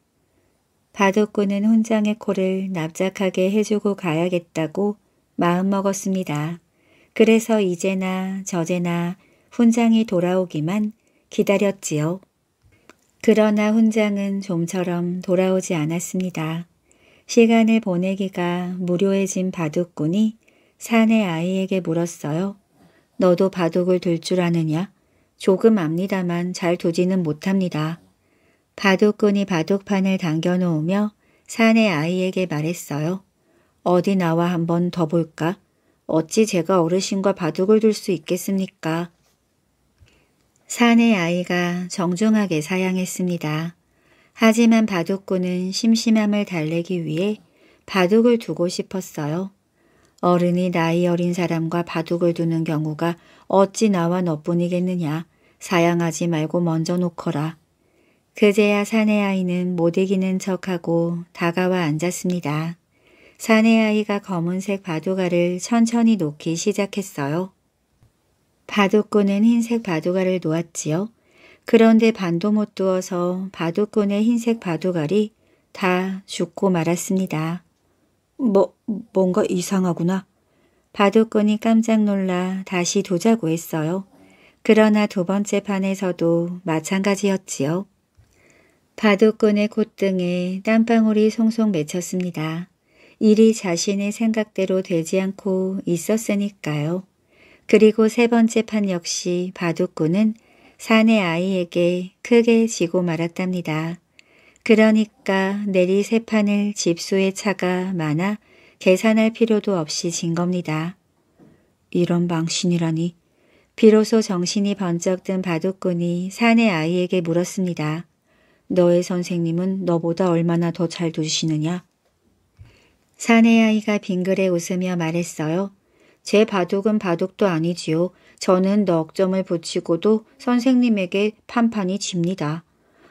바둑꾼은 훈장의 코를 납작하게 해주고 가야겠다고 마음먹었습니다. 그래서 이제나 저제나 훈장이 돌아오기만 기다렸지요. 그러나 훈장은 좀처럼 돌아오지 않았습니다. 시간을 보내기가 무료해진 바둑꾼이 사내 아이에게 물었어요. 너도 바둑을 둘줄 아느냐? 조금 압니다만 잘 두지는 못합니다. 바둑꾼이 바둑판을 당겨놓으며 사내 아이에게 말했어요. 어디 나와 한번 더 볼까? 어찌 제가 어르신과 바둑을 둘 수 있겠습니까? 사내 아이가 정중하게 사양했습니다. 하지만 바둑꾼은 심심함을 달래기 위해 바둑을 두고 싶었어요. 어른이 나이 어린 사람과 바둑을 두는 경우가 어찌 나와 너뿐이겠느냐. 사양하지 말고 먼저 놓거라. 그제야 사내 아이는 못 이기는 척하고 다가와 앉았습니다. 사내 아이가 검은색 바둑알을 천천히 놓기 시작했어요. 바둑꾼은 흰색 바둑알을 놓았지요. 그런데 반도 못 두어서 바둑꾼의 흰색 바둑알이 다 죽고 말았습니다. 뭐, 뭔가 이상하구나. 바둑꾼이 깜짝 놀라 다시 도자고 했어요. 그러나 두 번째 판에서도 마찬가지였지요. 바둑꾼의 콧등에 땀방울이 송송 맺혔습니다. 일이 자신의 생각대로 되지 않고 있었으니까요. 그리고 세 번째 판 역시 바둑꾼은 사내 아이에게 크게 지고 말았답니다. 그러니까 내리세판을 집수의 차가 많아 계산할 필요도 없이 진 겁니다. 이런 망신이라니. 비로소 정신이 번쩍 든 바둑꾼이 사내 아이에게 물었습니다. 너의 선생님은 너보다 얼마나 더 잘 두시느냐? 사내 아이가 빙그레 웃으며 말했어요. 제 바둑은 바둑도 아니지요. 저는 넉점을 붙이고도 선생님에게 판판이 집니다.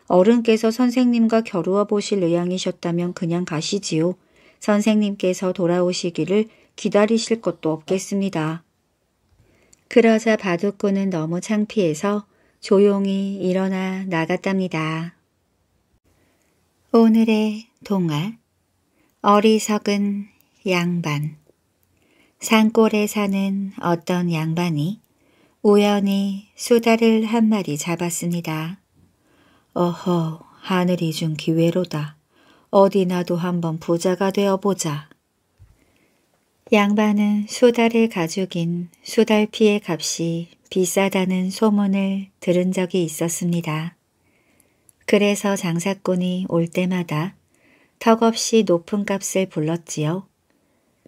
어른께서 선생님과 겨루어 보실 의향이셨다면 그냥 가시지요. 선생님께서 돌아오시기를 기다리실 것도 없겠습니다. 그러자 바둑꾼은 너무 창피해서 조용히 일어나 나갔답니다. 오늘의 동화 어리석은 양반 산골에 사는 어떤 양반이 우연히 수다를한 마리 잡았습니다. 어허, 하늘이 준 기회로다. 어디 나도 한번 부자가 되어보자. 양반은 수달의 가죽인 수달피의 값이 비싸다는 소문을 들은 적이 있었습니다. 그래서 장사꾼이 올 때마다 턱없이 높은 값을 불렀지요.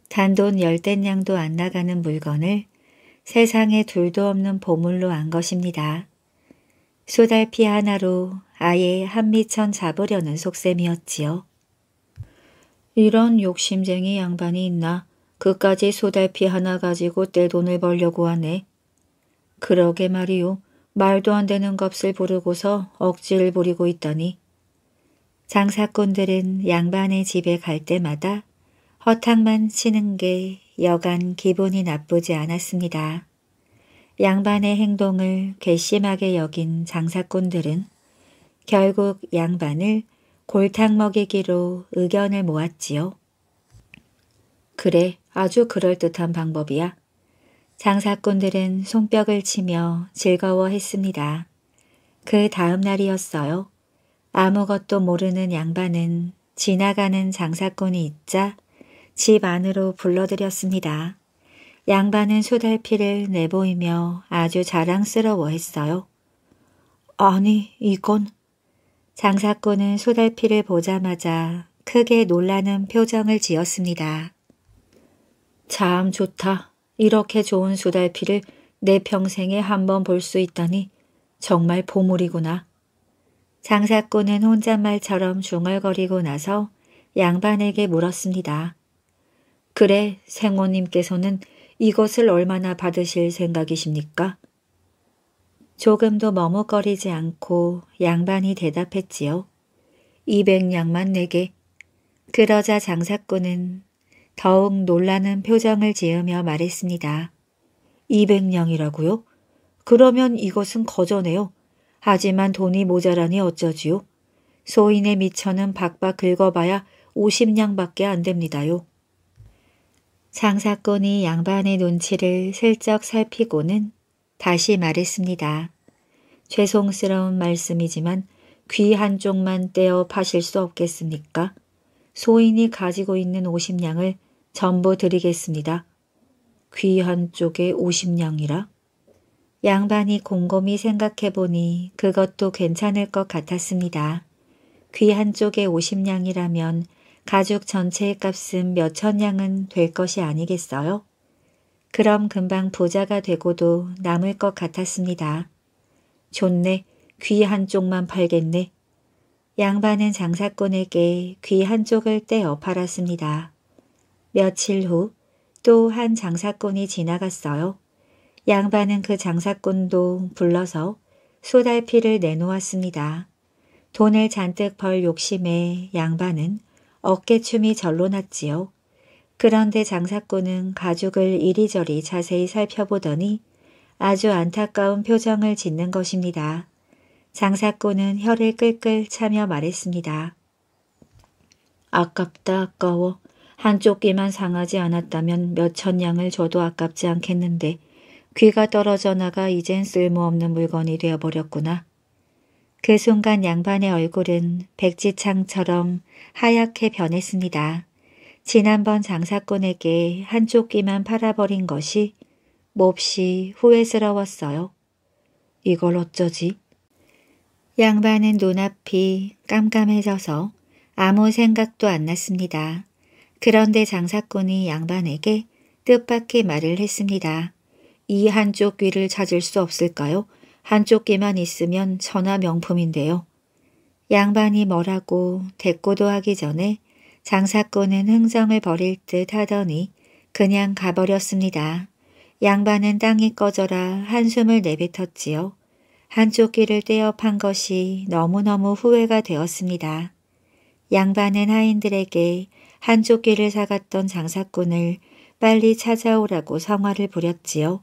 단돈 열댓 냥도안 나가는 물건을 세상에 둘도 없는 보물로 안 것입니다. 수달피 하나로 아예 한미천 잡으려는 속셈이었지요. 이런 욕심쟁이 양반이 있나 그까지 소달피 하나 가지고 떼돈을 벌려고 하네. 그러게 말이요. 말도 안 되는 값을 부르고서 억지를 부리고 있다니. 장사꾼들은 양반의 집에 갈 때마다 허탕만 치는 게 여간 기분이 나쁘지 않았습니다. 양반의 행동을 괘씸하게 여긴 장사꾼들은 결국 양반을 골탕 먹이기로 의견을 모았지요. 그래, 아주 그럴듯한 방법이야. 장사꾼들은 손뼉을 치며 즐거워했습니다. 그 다음 날이었어요. 아무것도 모르는 양반은 지나가는 장사꾼이 있자 집 안으로 불러들였습니다. 양반은 소달피를 내보이며 아주 자랑스러워했어요. 아니, 이건 장사꾼은 소달피를 보자마자 크게 놀라는 표정을 지었습니다. 참 좋다. 이렇게 좋은 소달피를 내 평생에 한 번 볼 수 있다니 정말 보물이구나. 장사꾼은 혼잣말처럼 중얼거리고 나서 양반에게 물었습니다. 그래, 생호님께서는 이것을 얼마나 받으실 생각이십니까? 조금도 머뭇거리지 않고 양반이 대답했지요. 이백 냥만 내게. 그러자 장사꾼은 더욱 놀라는 표정을 지으며 말했습니다. 이백 냥이라고요 그러면 이것은 거저네요. 하지만 돈이 모자라니 어쩌지요? 소인의 미처는 박박 긁어봐야 오십 냥밖에안 됩니다요. 장사꾼이 양반의 눈치를 슬쩍 살피고는 다시 말했습니다. 죄송스러운 말씀이지만 귀 한쪽만 떼어 파실 수 없겠습니까? 소인이 가지고 있는 50냥을 전부 드리겠습니다. 귀 한쪽에 50냥이라? 양반이 곰곰이 생각해보니 그것도 괜찮을 것 같았습니다. 귀 한쪽에 50냥이라면 가죽 전체의 값은 몇천 냥은 될 것이 아니겠어요? 그럼 금방 부자가 되고도 남을 것 같았습니다. 좋네. 귀 한쪽만 팔겠네. 양반은 장사꾼에게 귀 한쪽을 떼어 팔았습니다. 며칠 후 또 한 장사꾼이 지나갔어요. 양반은 그 장사꾼도 불러서 소달피를 내놓았습니다. 돈을 잔뜩 벌 욕심에 양반은 어깨춤이 절로 났지요. 그런데 장사꾼은 가죽을 이리저리 자세히 살펴보더니 아주 안타까운 표정을 짓는 것입니다. 장사꾼은 혀를 끌끌 차며 말했습니다. 아깝다 아까워. 한쪽 귀만 상하지 않았다면 몇천 양을 줘도 아깝지 않겠는데 귀가 떨어져 나가 이젠 쓸모없는 물건이 되어버렸구나. 그 순간 양반의 얼굴은 백지창처럼 하얗게 변했습니다. 지난번 장사꾼에게 한쪽 끼만 팔아버린 것이 몹시 후회스러웠어요. 이걸 어쩌지? 양반은 눈앞이 깜깜해져서 아무 생각도 안 났습니다. 그런데 장사꾼이 양반에게 뜻밖의 말을 했습니다. 이 한쪽 귀를 찾을 수 없을까요? 한쪽 귀만 있으면 전화 명품인데요. 양반이 뭐라고 대꾸도 하기 전에 장사꾼은 흥정을 버릴 듯 하더니 그냥 가버렸습니다. 양반은 땅이 꺼져라 한숨을 내뱉었지요. 한쪽 귀를 떼어 판 것이 너무너무 후회가 되었습니다. 양반은 하인들에게 한쪽 귀를 사갔던 장사꾼을 빨리 찾아오라고 성화를 부렸지요.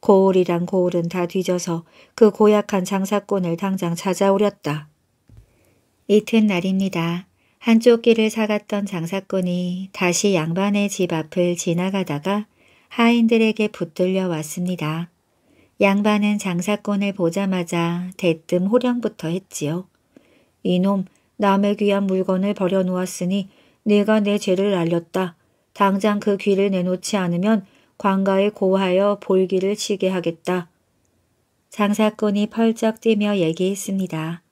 고을이랑 고을은 다 뒤져서 그 고약한 장사꾼을 당장 찾아오렸다. 이튿날입니다. 한쪽 길을 사갔던 장사꾼이 다시 양반의 집 앞을 지나가다가 하인들에게 붙들려 왔습니다. 양반은 장사꾼을 보자마자 대뜸 호령부터 했지요. 이놈 남의 귀한 물건을 버려놓았으니 네가 내 죄를 알렸다. 당장 그 귀를 내놓지 않으면 광가에 고하여 볼기를 치게 하겠다. 장사꾼이 펄쩍 뛰며 얘기했습니다.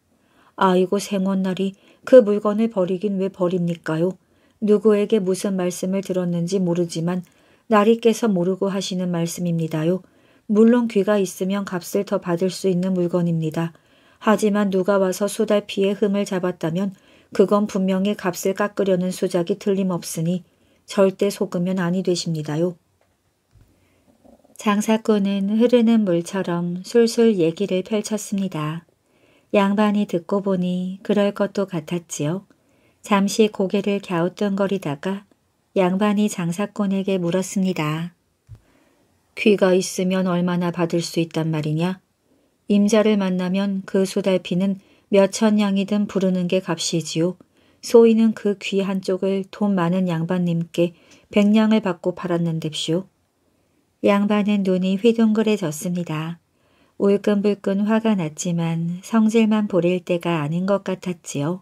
아이고 생원날이 그 물건을 버리긴 왜 버립니까요? 누구에게 무슨 말씀을 들었는지 모르지만 나리께서 모르고 하시는 말씀입니다요. 물론 귀가 있으면 값을 더 받을 수 있는 물건입니다. 하지만 누가 와서 수달피의 흠을 잡았다면 그건 분명히 값을 깎으려는 수작이 틀림없으니 절대 속으면 아니 되십니다요. 장사꾼은 흐르는 물처럼 술술 얘기를 펼쳤습니다. 양반이 듣고 보니 그럴 것도 같았지요. 잠시 고개를 갸우뚱거리다가 양반이 장사꾼에게 물었습니다. 귀가 있으면 얼마나 받을 수 있단 말이냐? 임자를 만나면 그 수달피는 몇천 양이든 부르는 게 값이지요. 소인은 그귀 한쪽을 돈 많은 양반님께 백냥을 받고 팔았는뎁시오. 양반은 눈이 휘둥그레졌습니다. 울끈불끈 화가 났지만 성질만 보릴 때가 아닌 것 같았지요.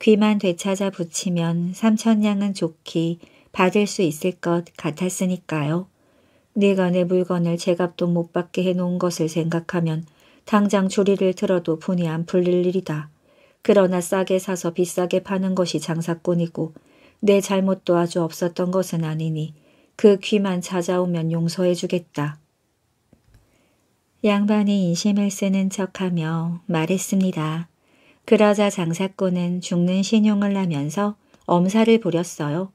귀만 되찾아 붙이면 삼천냥은 좋기 받을 수 있을 것 같았으니까요. 네가 내 물건을 제값도 못 받게 해놓은 것을 생각하면 당장 조리를 틀어도 분이 안 풀릴 일이다. 그러나 싸게 사서 비싸게 파는 것이 장사꾼이고 내 잘못도 아주 없었던 것은 아니니 그 귀만 찾아오면 용서해주겠다. 양반이 인심을 쓰는 척하며 말했습니다. 그러자 장사꾼은 죽는 신용을 하면서 엄살을 부렸어요.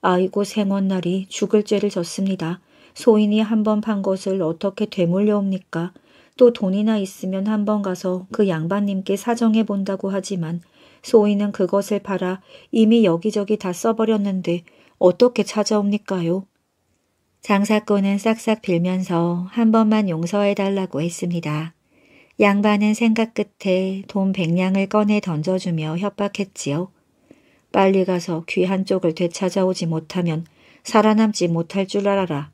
아이고 생원날이 죽을 죄를 졌습니다. 소인이 한 번 판 것을 어떻게 되물려옵니까? 또 돈이나 있으면 한 번 가서 그 양반님께 사정해 본다고 하지만 소인은 그것을 팔아 이미 여기저기 다 써버렸는데 어떻게 찾아옵니까요? 장사꾼은 싹싹 빌면서 한 번만 용서해달라고 했습니다. 양반은 생각 끝에 돈 백냥을 꺼내 던져주며 협박했지요. 빨리 가서 귀 한쪽을 되찾아오지 못하면 살아남지 못할 줄 알아라.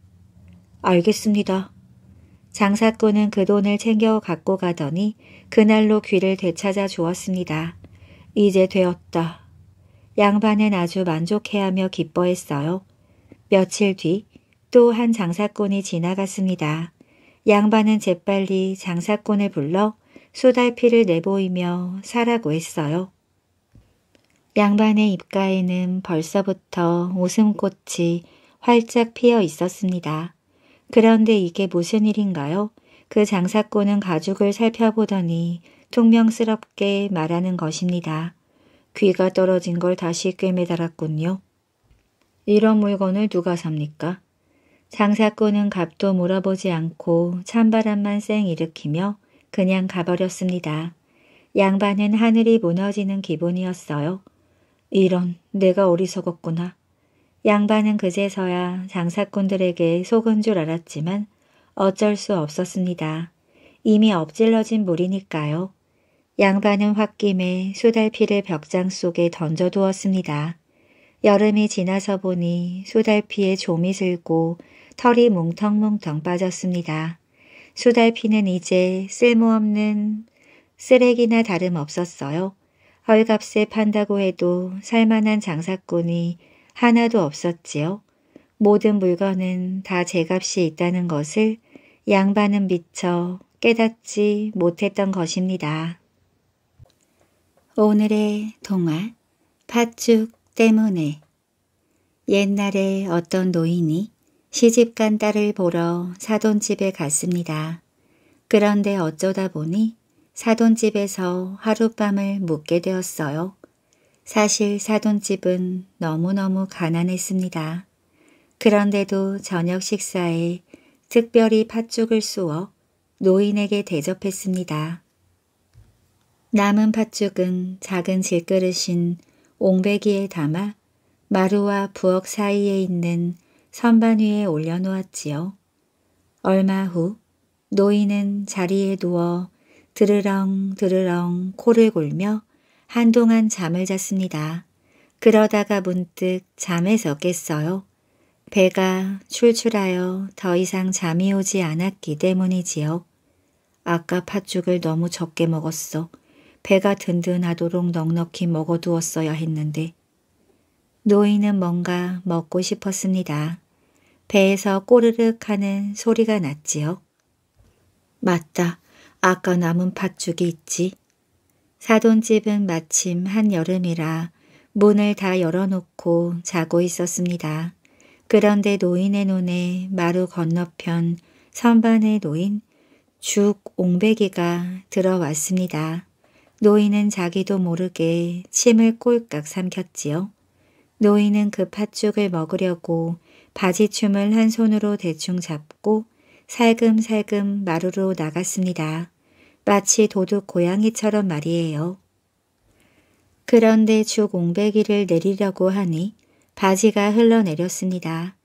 알겠습니다. 장사꾼은 그 돈을 챙겨 갖고 가더니 그날로 귀를 되찾아 주었습니다. 이제 되었다. 양반은 아주 만족해하며 기뻐했어요. 며칠 뒤 또한 장사꾼이 지나갔습니다. 양반은 재빨리 장사꾼을 불러 소달피를 내보이며 사라고 했어요. 양반의 입가에는 벌써부터 웃음꽃이 활짝 피어 있었습니다. 그런데 이게 무슨 일인가요? 그 장사꾼은 가죽을 살펴보더니 퉁명스럽게 말하는 것입니다. 귀가 떨어진 걸 다시 꿰매달았군요. 이런 물건을 누가 삽니까? 장사꾼은 값도 물어보지 않고 찬바람만 쌩 일으키며 그냥 가버렸습니다. 양반은 하늘이 무너지는 기분이었어요. 이런, 내가 어리석었구나. 양반은 그제서야 장사꾼들에게 속은 줄 알았지만 어쩔 수 없었습니다. 이미 엎질러진 물이니까요. 양반은 홧김에 수달피를 벽장 속에 던져두었습니다. 여름이 지나서 보니 수달피에 조미 슬고 털이 뭉텅뭉텅 빠졌습니다. 수달피는 이제 쓸모없는 쓰레기나 다름없었어요. 헐값에 판다고 해도 살만한 장사꾼이 하나도 없었지요. 모든 물건은 다 제값이 있다는 것을 양반은 미처 깨닫지 못했던 것입니다. 오늘의 동화 팥죽 때문에 옛날에 어떤 노인이 시집간 딸을 보러 사돈집에 갔습니다. 그런데 어쩌다 보니 사돈집에서 하룻밤을 묵게 되었어요. 사실 사돈집은 너무너무 가난했습니다. 그런데도 저녁 식사에 특별히 팥죽을 쑤어 노인에게 대접했습니다. 남은 팥죽은 작은 질그릇인 옹배기에 담아 마루와 부엌 사이에 있는 선반 위에 올려놓았지요. 얼마 후 노인은 자리에 누워 드르렁 드르렁 코를 골며 한동안 잠을 잤습니다. 그러다가 문득 잠에서 깼어요. 배가 출출하여 더 이상 잠이 오지 않았기 때문이지요. 아까 팥죽을 너무 적게 먹었어. 배가 든든하도록 넉넉히 먹어두었어야 했는데. 노인은 뭔가 먹고 싶었습니다. 배에서 꼬르륵 하는 소리가 났지요. 맞다. 아까 남은 팥죽이 있지. 사돈집은 마침 한여름이라 문을 다 열어놓고 자고 있었습니다. 그런데 노인의 눈에 마루 건너편 선반에 놓인 죽 옹배기가 들어왔습니다. 노인은 자기도 모르게 침을 꼴깍 삼켰지요. 노인은 그 팥죽을 먹으려고 바지춤을 한 손으로 대충 잡고 살금살금 마루로 나갔습니다. 마치 도둑 고양이처럼 말이에요. 그런데 주공백이를 내리려고 하니 바지가 흘러내렸습니다.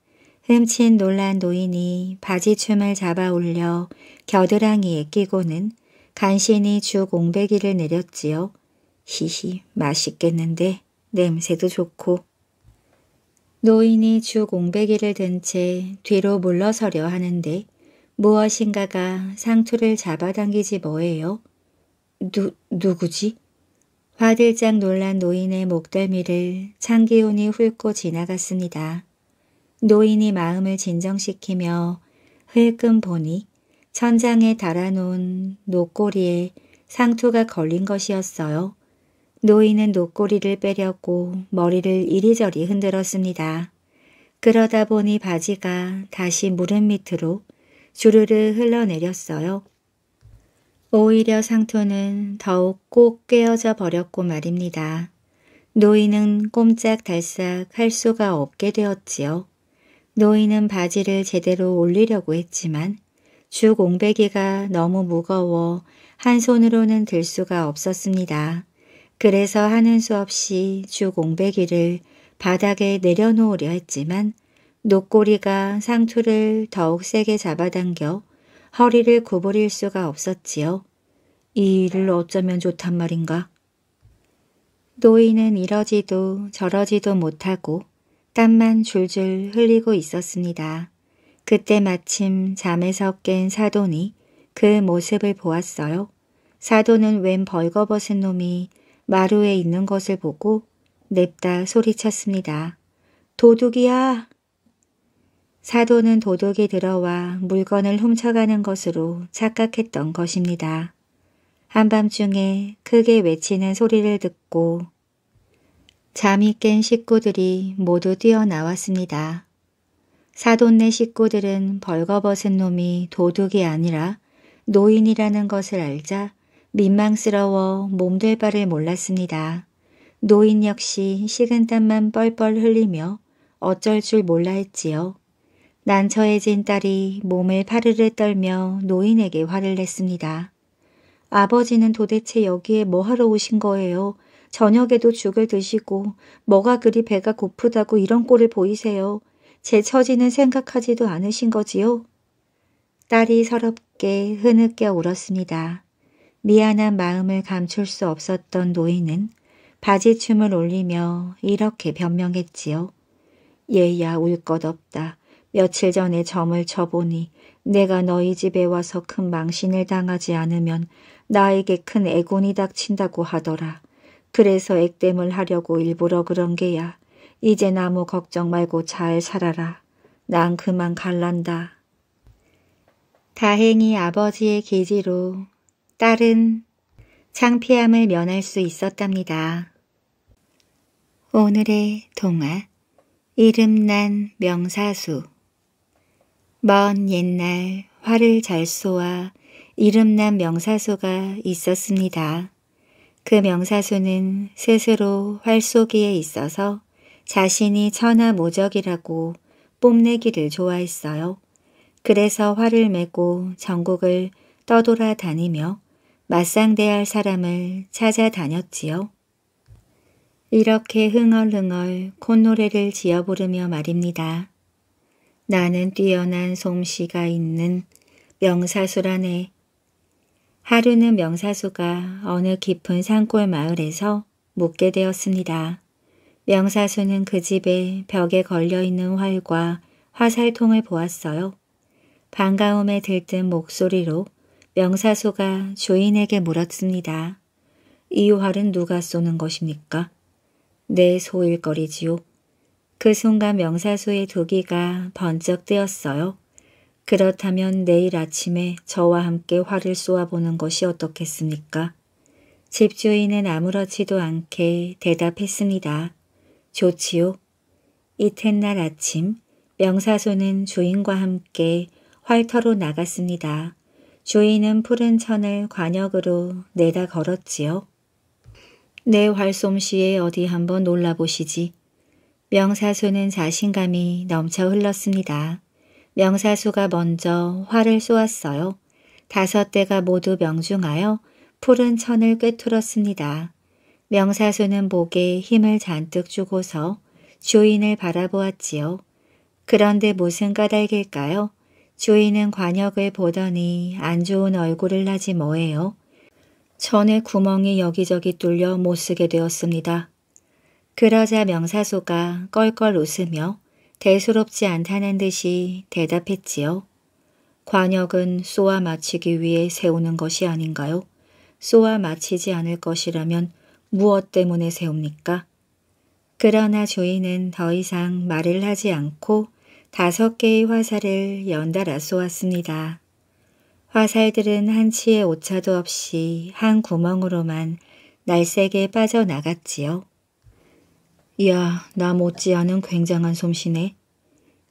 흠친 놀란 노인이 바지춤을 잡아 올려 겨드랑이에 끼고는 간신히 주공백이를 내렸지요. 히히 맛있겠는데 냄새도 좋고 노인이 주공백이를든 채 뒤로 물러서려 하는데 무엇인가가 상투를 잡아당기지 뭐예요? 누, 누구지? 화들짝 놀란 노인의 목덜미를 창기운이 훑고 지나갔습니다. 노인이 마음을 진정시키며 흘끔 보니 천장에 달아놓은 노꼬리에 상투가 걸린 것이었어요. 노인은 노꼬리를 빼려고 머리를 이리저리 흔들었습니다. 그러다 보니 바지가 다시 무릎 밑으로 주르르 흘러내렸어요. 오히려 상토는 더욱 꼭 깨어져 버렸고 말입니다. 노인은 꼼짝달싹 할 수가 없게 되었지요. 노인은 바지를 제대로 올리려고 했지만 죽 옹배기가 너무 무거워 한 손으로는 들 수가 없었습니다. 그래서 하는 수 없이 주 공백이를 바닥에 내려놓으려 했지만 녹고리가 상투를 더욱 세게 잡아당겨 허리를 구부릴 수가 없었지요. 이 일을 어쩌면 좋단 말인가. 노인은 이러지도 저러지도 못하고 땀만 줄줄 흘리고 있었습니다. 그때 마침 잠에서 깬 사돈이 그 모습을 보았어요. 사돈은 웬 벌거벗은 놈이 마루에 있는 것을 보고 냅다 소리쳤습니다. 도둑이야! 사도는 도둑이 들어와 물건을 훔쳐가는 것으로 착각했던 것입니다. 한밤중에 크게 외치는 소리를 듣고 잠이 깬 식구들이 모두 뛰어나왔습니다. 사돈네 식구들은 벌거벗은 놈이 도둑이 아니라 노인이라는 것을 알자 민망스러워 몸 될 바를 몰랐습니다. 노인 역시 식은땀만 뻘뻘 흘리며 어쩔 줄 몰라 했지요. 난처해진 딸이 몸을 파르르 떨며 노인에게 화를 냈습니다. 아버지는 도대체 여기에 뭐하러 오신 거예요? 저녁에도 죽을 드시고 뭐가 그리 배가 고프다고 이런 꼴을 보이세요. 제 처지는 생각하지도 않으신 거지요? 딸이 서럽게 흐느껴 울었습니다. 미안한 마음을 감출 수 없었던 노인은 바지춤을 올리며 이렇게 변명했지요. 얘야 울 것 없다. 며칠 전에 점을 쳐보니 내가 너희 집에 와서 큰 망신을 당하지 않으면 나에게 큰 애곤이 닥친다고 하더라. 그래서 액땜을 하려고 일부러 그런 게야. 이제 나무 걱정 말고 잘 살아라. 난 그만 갈란다. 다행히 아버지의 계지로 딸은 창피함을 면할 수 있었답니다. 오늘의 동화 이름난 명사수 먼 옛날 화를 잘 쏘아 이름난 명사수가 있었습니다. 그 명사수는 스스로 활쏘기에 있어서 자신이 천하모적이라고 뽐내기를 좋아했어요. 그래서 화를 메고 전국을 떠돌아 다니며 맞상대할 사람을 찾아다녔지요. 이렇게 흥얼흥얼 콧노래를 지어 부르며 말입니다. 나는 뛰어난 솜씨가 있는 명사수라네. 하루는 명사수가 어느 깊은 산골 마을에서 묵게 되었습니다. 명사수는 그 집에 벽에 걸려있는 활과 화살통을 보았어요. 반가움에 들뜬 목소리로 명사소가 주인에게 물었습니다. 이 활은 누가 쏘는 것입니까? 내 소일거리지요. 그 순간 명사소의 두기가 번쩍 뜨였어요. 그렇다면 내일 아침에 저와 함께 활을 쏘아보는 것이 어떻겠습니까? 집주인은 아무렇지도 않게 대답했습니다. 좋지요. 이튿날 아침 명사소는 주인과 함께 활터로 나갔습니다. 주인은 푸른 천을 관역으로 내다 걸었지요. 내 활솜씨에 어디 한번 놀라보시지. 명사수는 자신감이 넘쳐 흘렀습니다. 명사수가 먼저 활을 쏘았어요. 다섯 대가 모두 명중하여 푸른 천을 꿰뚫었습니다. 명사수는 목에 힘을 잔뜩 주고서 주인을 바라보았지요. 그런데 무슨 까닭일까요? 조이는 관역을 보더니 안 좋은 얼굴을 하지 뭐예요. 전에 구멍이 여기저기 뚫려 못쓰게 되었습니다. 그러자 명사소가 껄껄 웃으며 대수롭지 않다는 듯이 대답했지요. 관역은 쏘아 맞히기 위해 세우는 것이 아닌가요? 쏘아 맞히지 않을 것이라면 무엇 때문에 세웁니까? 그러나 조이는 더 이상 말을 하지 않고 다섯 개의 화살을 연달아 쏘았습니다. 화살들은 한치의 오차도 없이 한 구멍으로만 날색에 빠져나갔지요. 이야, 나 못지않은 굉장한 솜씨네.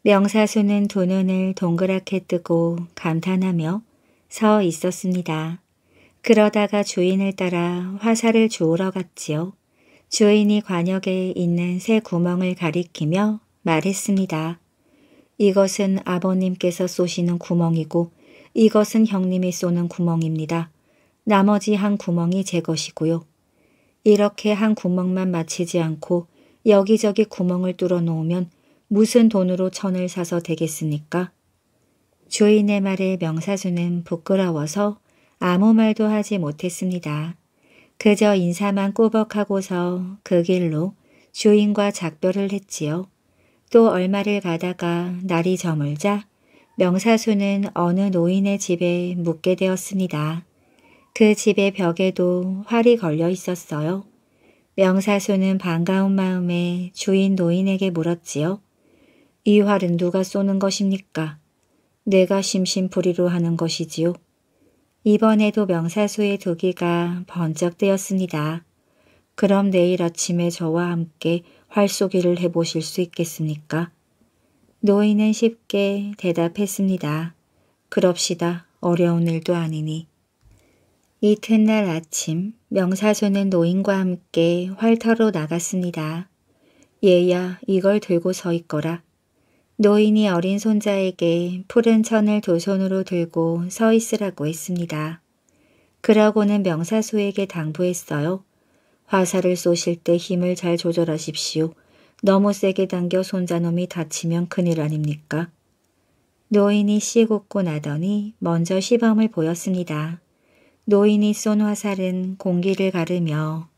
명사수는 두 눈을 동그랗게 뜨고 감탄하며 서 있었습니다. 그러다가 주인을 따라 화살을 주우러 갔지요. 주인이 관역에 있는 새 구멍을 가리키며 말했습니다. 이것은 아버님께서 쏘시는 구멍이고 이것은 형님이 쏘는 구멍입니다. 나머지 한 구멍이 제 것이고요. 이렇게 한 구멍만 마치지 않고 여기저기 구멍을 뚫어 놓으면 무슨 돈으로 천을 사서 되겠습니까? 주인의 말에 명사수는 부끄러워서 아무 말도 하지 못했습니다. 그저 인사만 꼬벅하고서 그 길로 주인과 작별을 했지요. 또 얼마를 가다가 날이 저물자 명사수는 어느 노인의 집에 묵게 되었습니다. 그 집의 벽에도 활이 걸려 있었어요. 명사수는 반가운 마음에 주인 노인에게 물었지요. 이 활은 누가 쏘는 것입니까? 내가 심심풀이로 하는 것이지요. 이번에도 명사수의 두이가 번쩍 뜨였습니다. 그럼 내일 아침에 저와 함께 활쏘기를 해보실 수 있겠습니까? 노인은 쉽게 대답했습니다. 그럽시다. 어려운 일도 아니니. 이튿날 아침 명사소는 노인과 함께 활터로 나갔습니다. 얘야 이걸 들고 서 있거라. 노인이 어린 손자에게 푸른 천을 두 손으로 들고 서 있으라고 했습니다. 그러고는 명사소에게 당부했어요. 화살을 쏘실 때 힘을 잘 조절하십시오. 너무 세게 당겨 손자놈이 다치면 큰일 아닙니까? 노인이 씨굽고 나더니 먼저 시범을 보였습니다. 노인이 쏜 화살은 공기를 가르며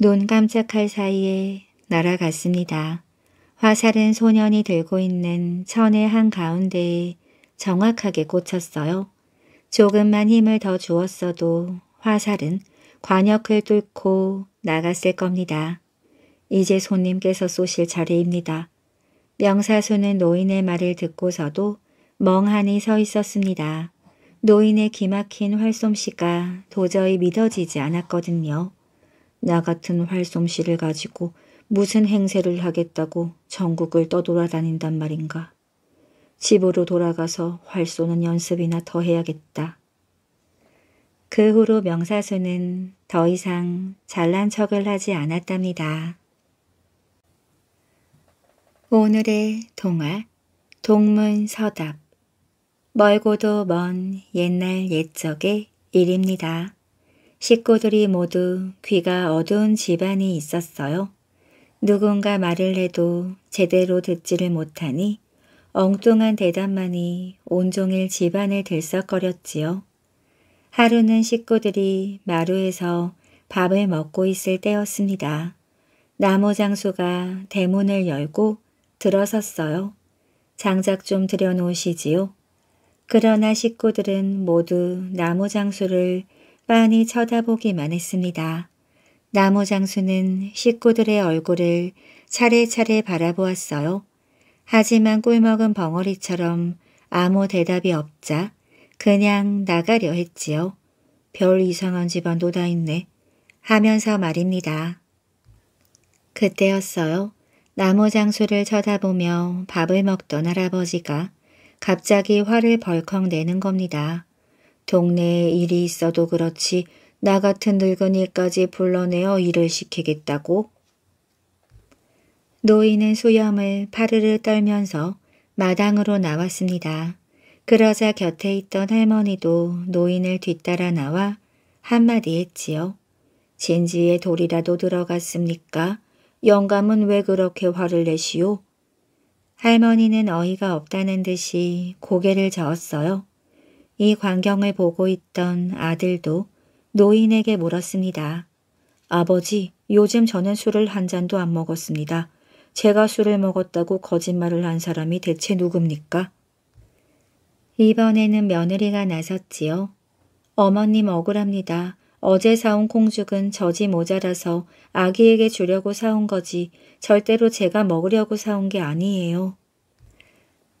눈 깜짝할 사이에 날아갔습니다. 화살은 소년이 들고 있는 천의 한가운데에 정확하게 꽂혔어요. 조금만 힘을 더 주었어도 화살은 관역을 뚫고 나갔을 겁니다. 이제 손님께서 쏘실 차례입니다. 명사수는 노인의 말을 듣고서도 멍하니 서 있었습니다. 노인의 기막힌 활솜씨가 도저히 믿어지지 않았거든요. 나 같은 활솜씨를 가지고 무슨 행세를 하겠다고 전국을 떠돌아다닌단 말인가. 집으로 돌아가서 활쏘는 연습이나 더 해야겠다. 그 후로 명사수는 더 이상 잘난 척을 하지 않았답니다. 오늘의 동화 동문서답 멀고도 먼 옛날 옛적의 일입니다. 식구들이 모두 귀가 어두운 집안이 있었어요. 누군가 말을 해도 제대로 듣지를 못하니 엉뚱한 대답만이 온종일 집안을 들썩거렸지요. 하루는 식구들이 마루에서 밥을 먹고 있을 때였습니다. 나무 장수가 대문을 열고 들어섰어요. 장작 좀 들여놓으시지요. 그러나 식구들은 모두 나무 장수를 빤히 쳐다보기만 했습니다. 나무 장수는 식구들의 얼굴을 차례차례 바라보았어요. 하지만 꿀먹은 벙어리처럼 아무 대답이 없자 그냥 나가려 했지요. 별 이상한 집안도 다 있네. 하면서 말입니다. 그때였어요. 나무 장수를 쳐다보며 밥을 먹던 할아버지가 갑자기 화를 벌컥 내는 겁니다. 동네에 일이 있어도 그렇지 나 같은 늙은이까지 불러내어 일을 시키겠다고? 노인은 수염을 파르르 떨면서 마당으로 나왔습니다. 그러자 곁에 있던 할머니도 노인을 뒤따라 나와 한마디 했지요. 진지에 돌이라도 들어갔습니까? 영감은 왜 그렇게 화를 내시오? 할머니는 어이가 없다는 듯이 고개를 저었어요. 이 광경을 보고 있던 아들도 노인에게 물었습니다. 아버지, 요즘 저는 술을 한 잔도 안 먹었습니다. 제가 술을 먹었다고 거짓말을 한 사람이 대체 누굽니까? 이번에는 며느리가 나섰지요. 어머님 억울합니다. 어제 사온 콩죽은 저지 모자라서 아기에게 주려고 사온 거지 절대로 제가 먹으려고 사온 게 아니에요.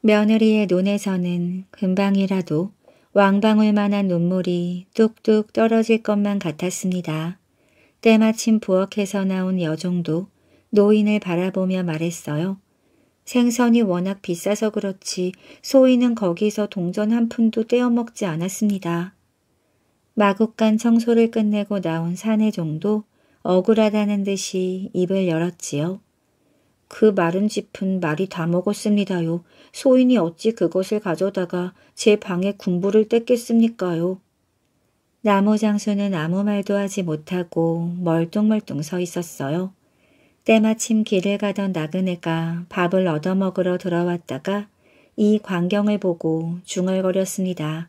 며느리의 눈에서는 금방이라도 왕방울만한 눈물이 뚝뚝 떨어질 것만 같았습니다. 때마침 부엌에서 나온 여종도 노인을 바라보며 말했어요. 생선이 워낙 비싸서 그렇지 소인은 거기서 동전 한 푼도 떼어먹지 않았습니다. 마구간 청소를 끝내고 나온 사내 정도 억울하다는 듯이 입을 열었지요. 그 마른 짚은 말이 다 먹었습니다요. 소인이 어찌 그것을 가져다가 제 방에 군부를 뗐겠습니까요. 나무 장수는 아무 말도 하지 못하고 멀뚱멀뚱 서 있었어요. 때마침 길을 가던 나그네가 밥을 얻어먹으러 돌아왔다가이 광경을 보고 중얼거렸습니다.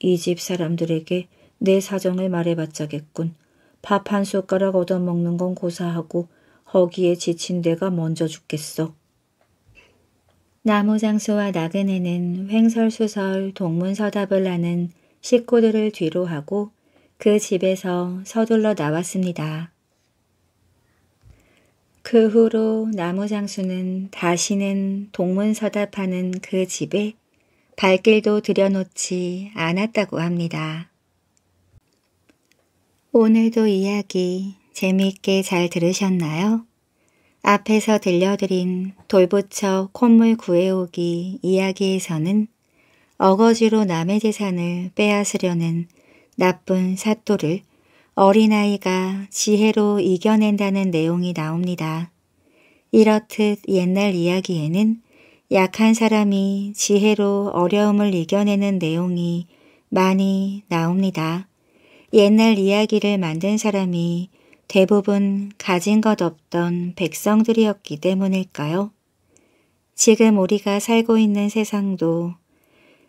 이 집 사람들에게 내 사정을 말해봤자겠군. 밥 한 숟가락 얻어먹는 건 고사하고 허기에 지친 내가 먼저 죽겠어. 나무장수와 나그네는 횡설수설 동문서답을 하는 식구들을 뒤로 하고 그 집에서 서둘러 나왔습니다. 그 후로 나무장수는 다시는 동문서답하는 그 집에 발길도 들여놓지 않았다고 합니다. 오늘도 이야기 재미있게 잘 들으셨나요? 앞에서 들려드린 돌부처 콧물 구해오기 이야기에서는 어거지로 남의 재산을 빼앗으려는 나쁜 사또를 어린아이가 지혜로 이겨낸다는 내용이 나옵니다. 이렇듯 옛날 이야기에는 약한 사람이 지혜로 어려움을 이겨내는 내용이 많이 나옵니다. 옛날 이야기를 만든 사람이 대부분 가진 것 없던 백성들이었기 때문일까요? 지금 우리가 살고 있는 세상도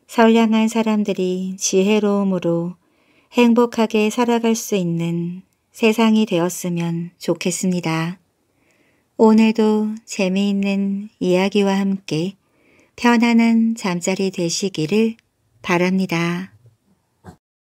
선량한 사람들이 지혜로움으로 행복하게 살아갈 수 있는 세상이 되었으면 좋겠습니다. 오늘도 재미있는 이야기와 함께 편안한 잠자리 되시기를 바랍니다.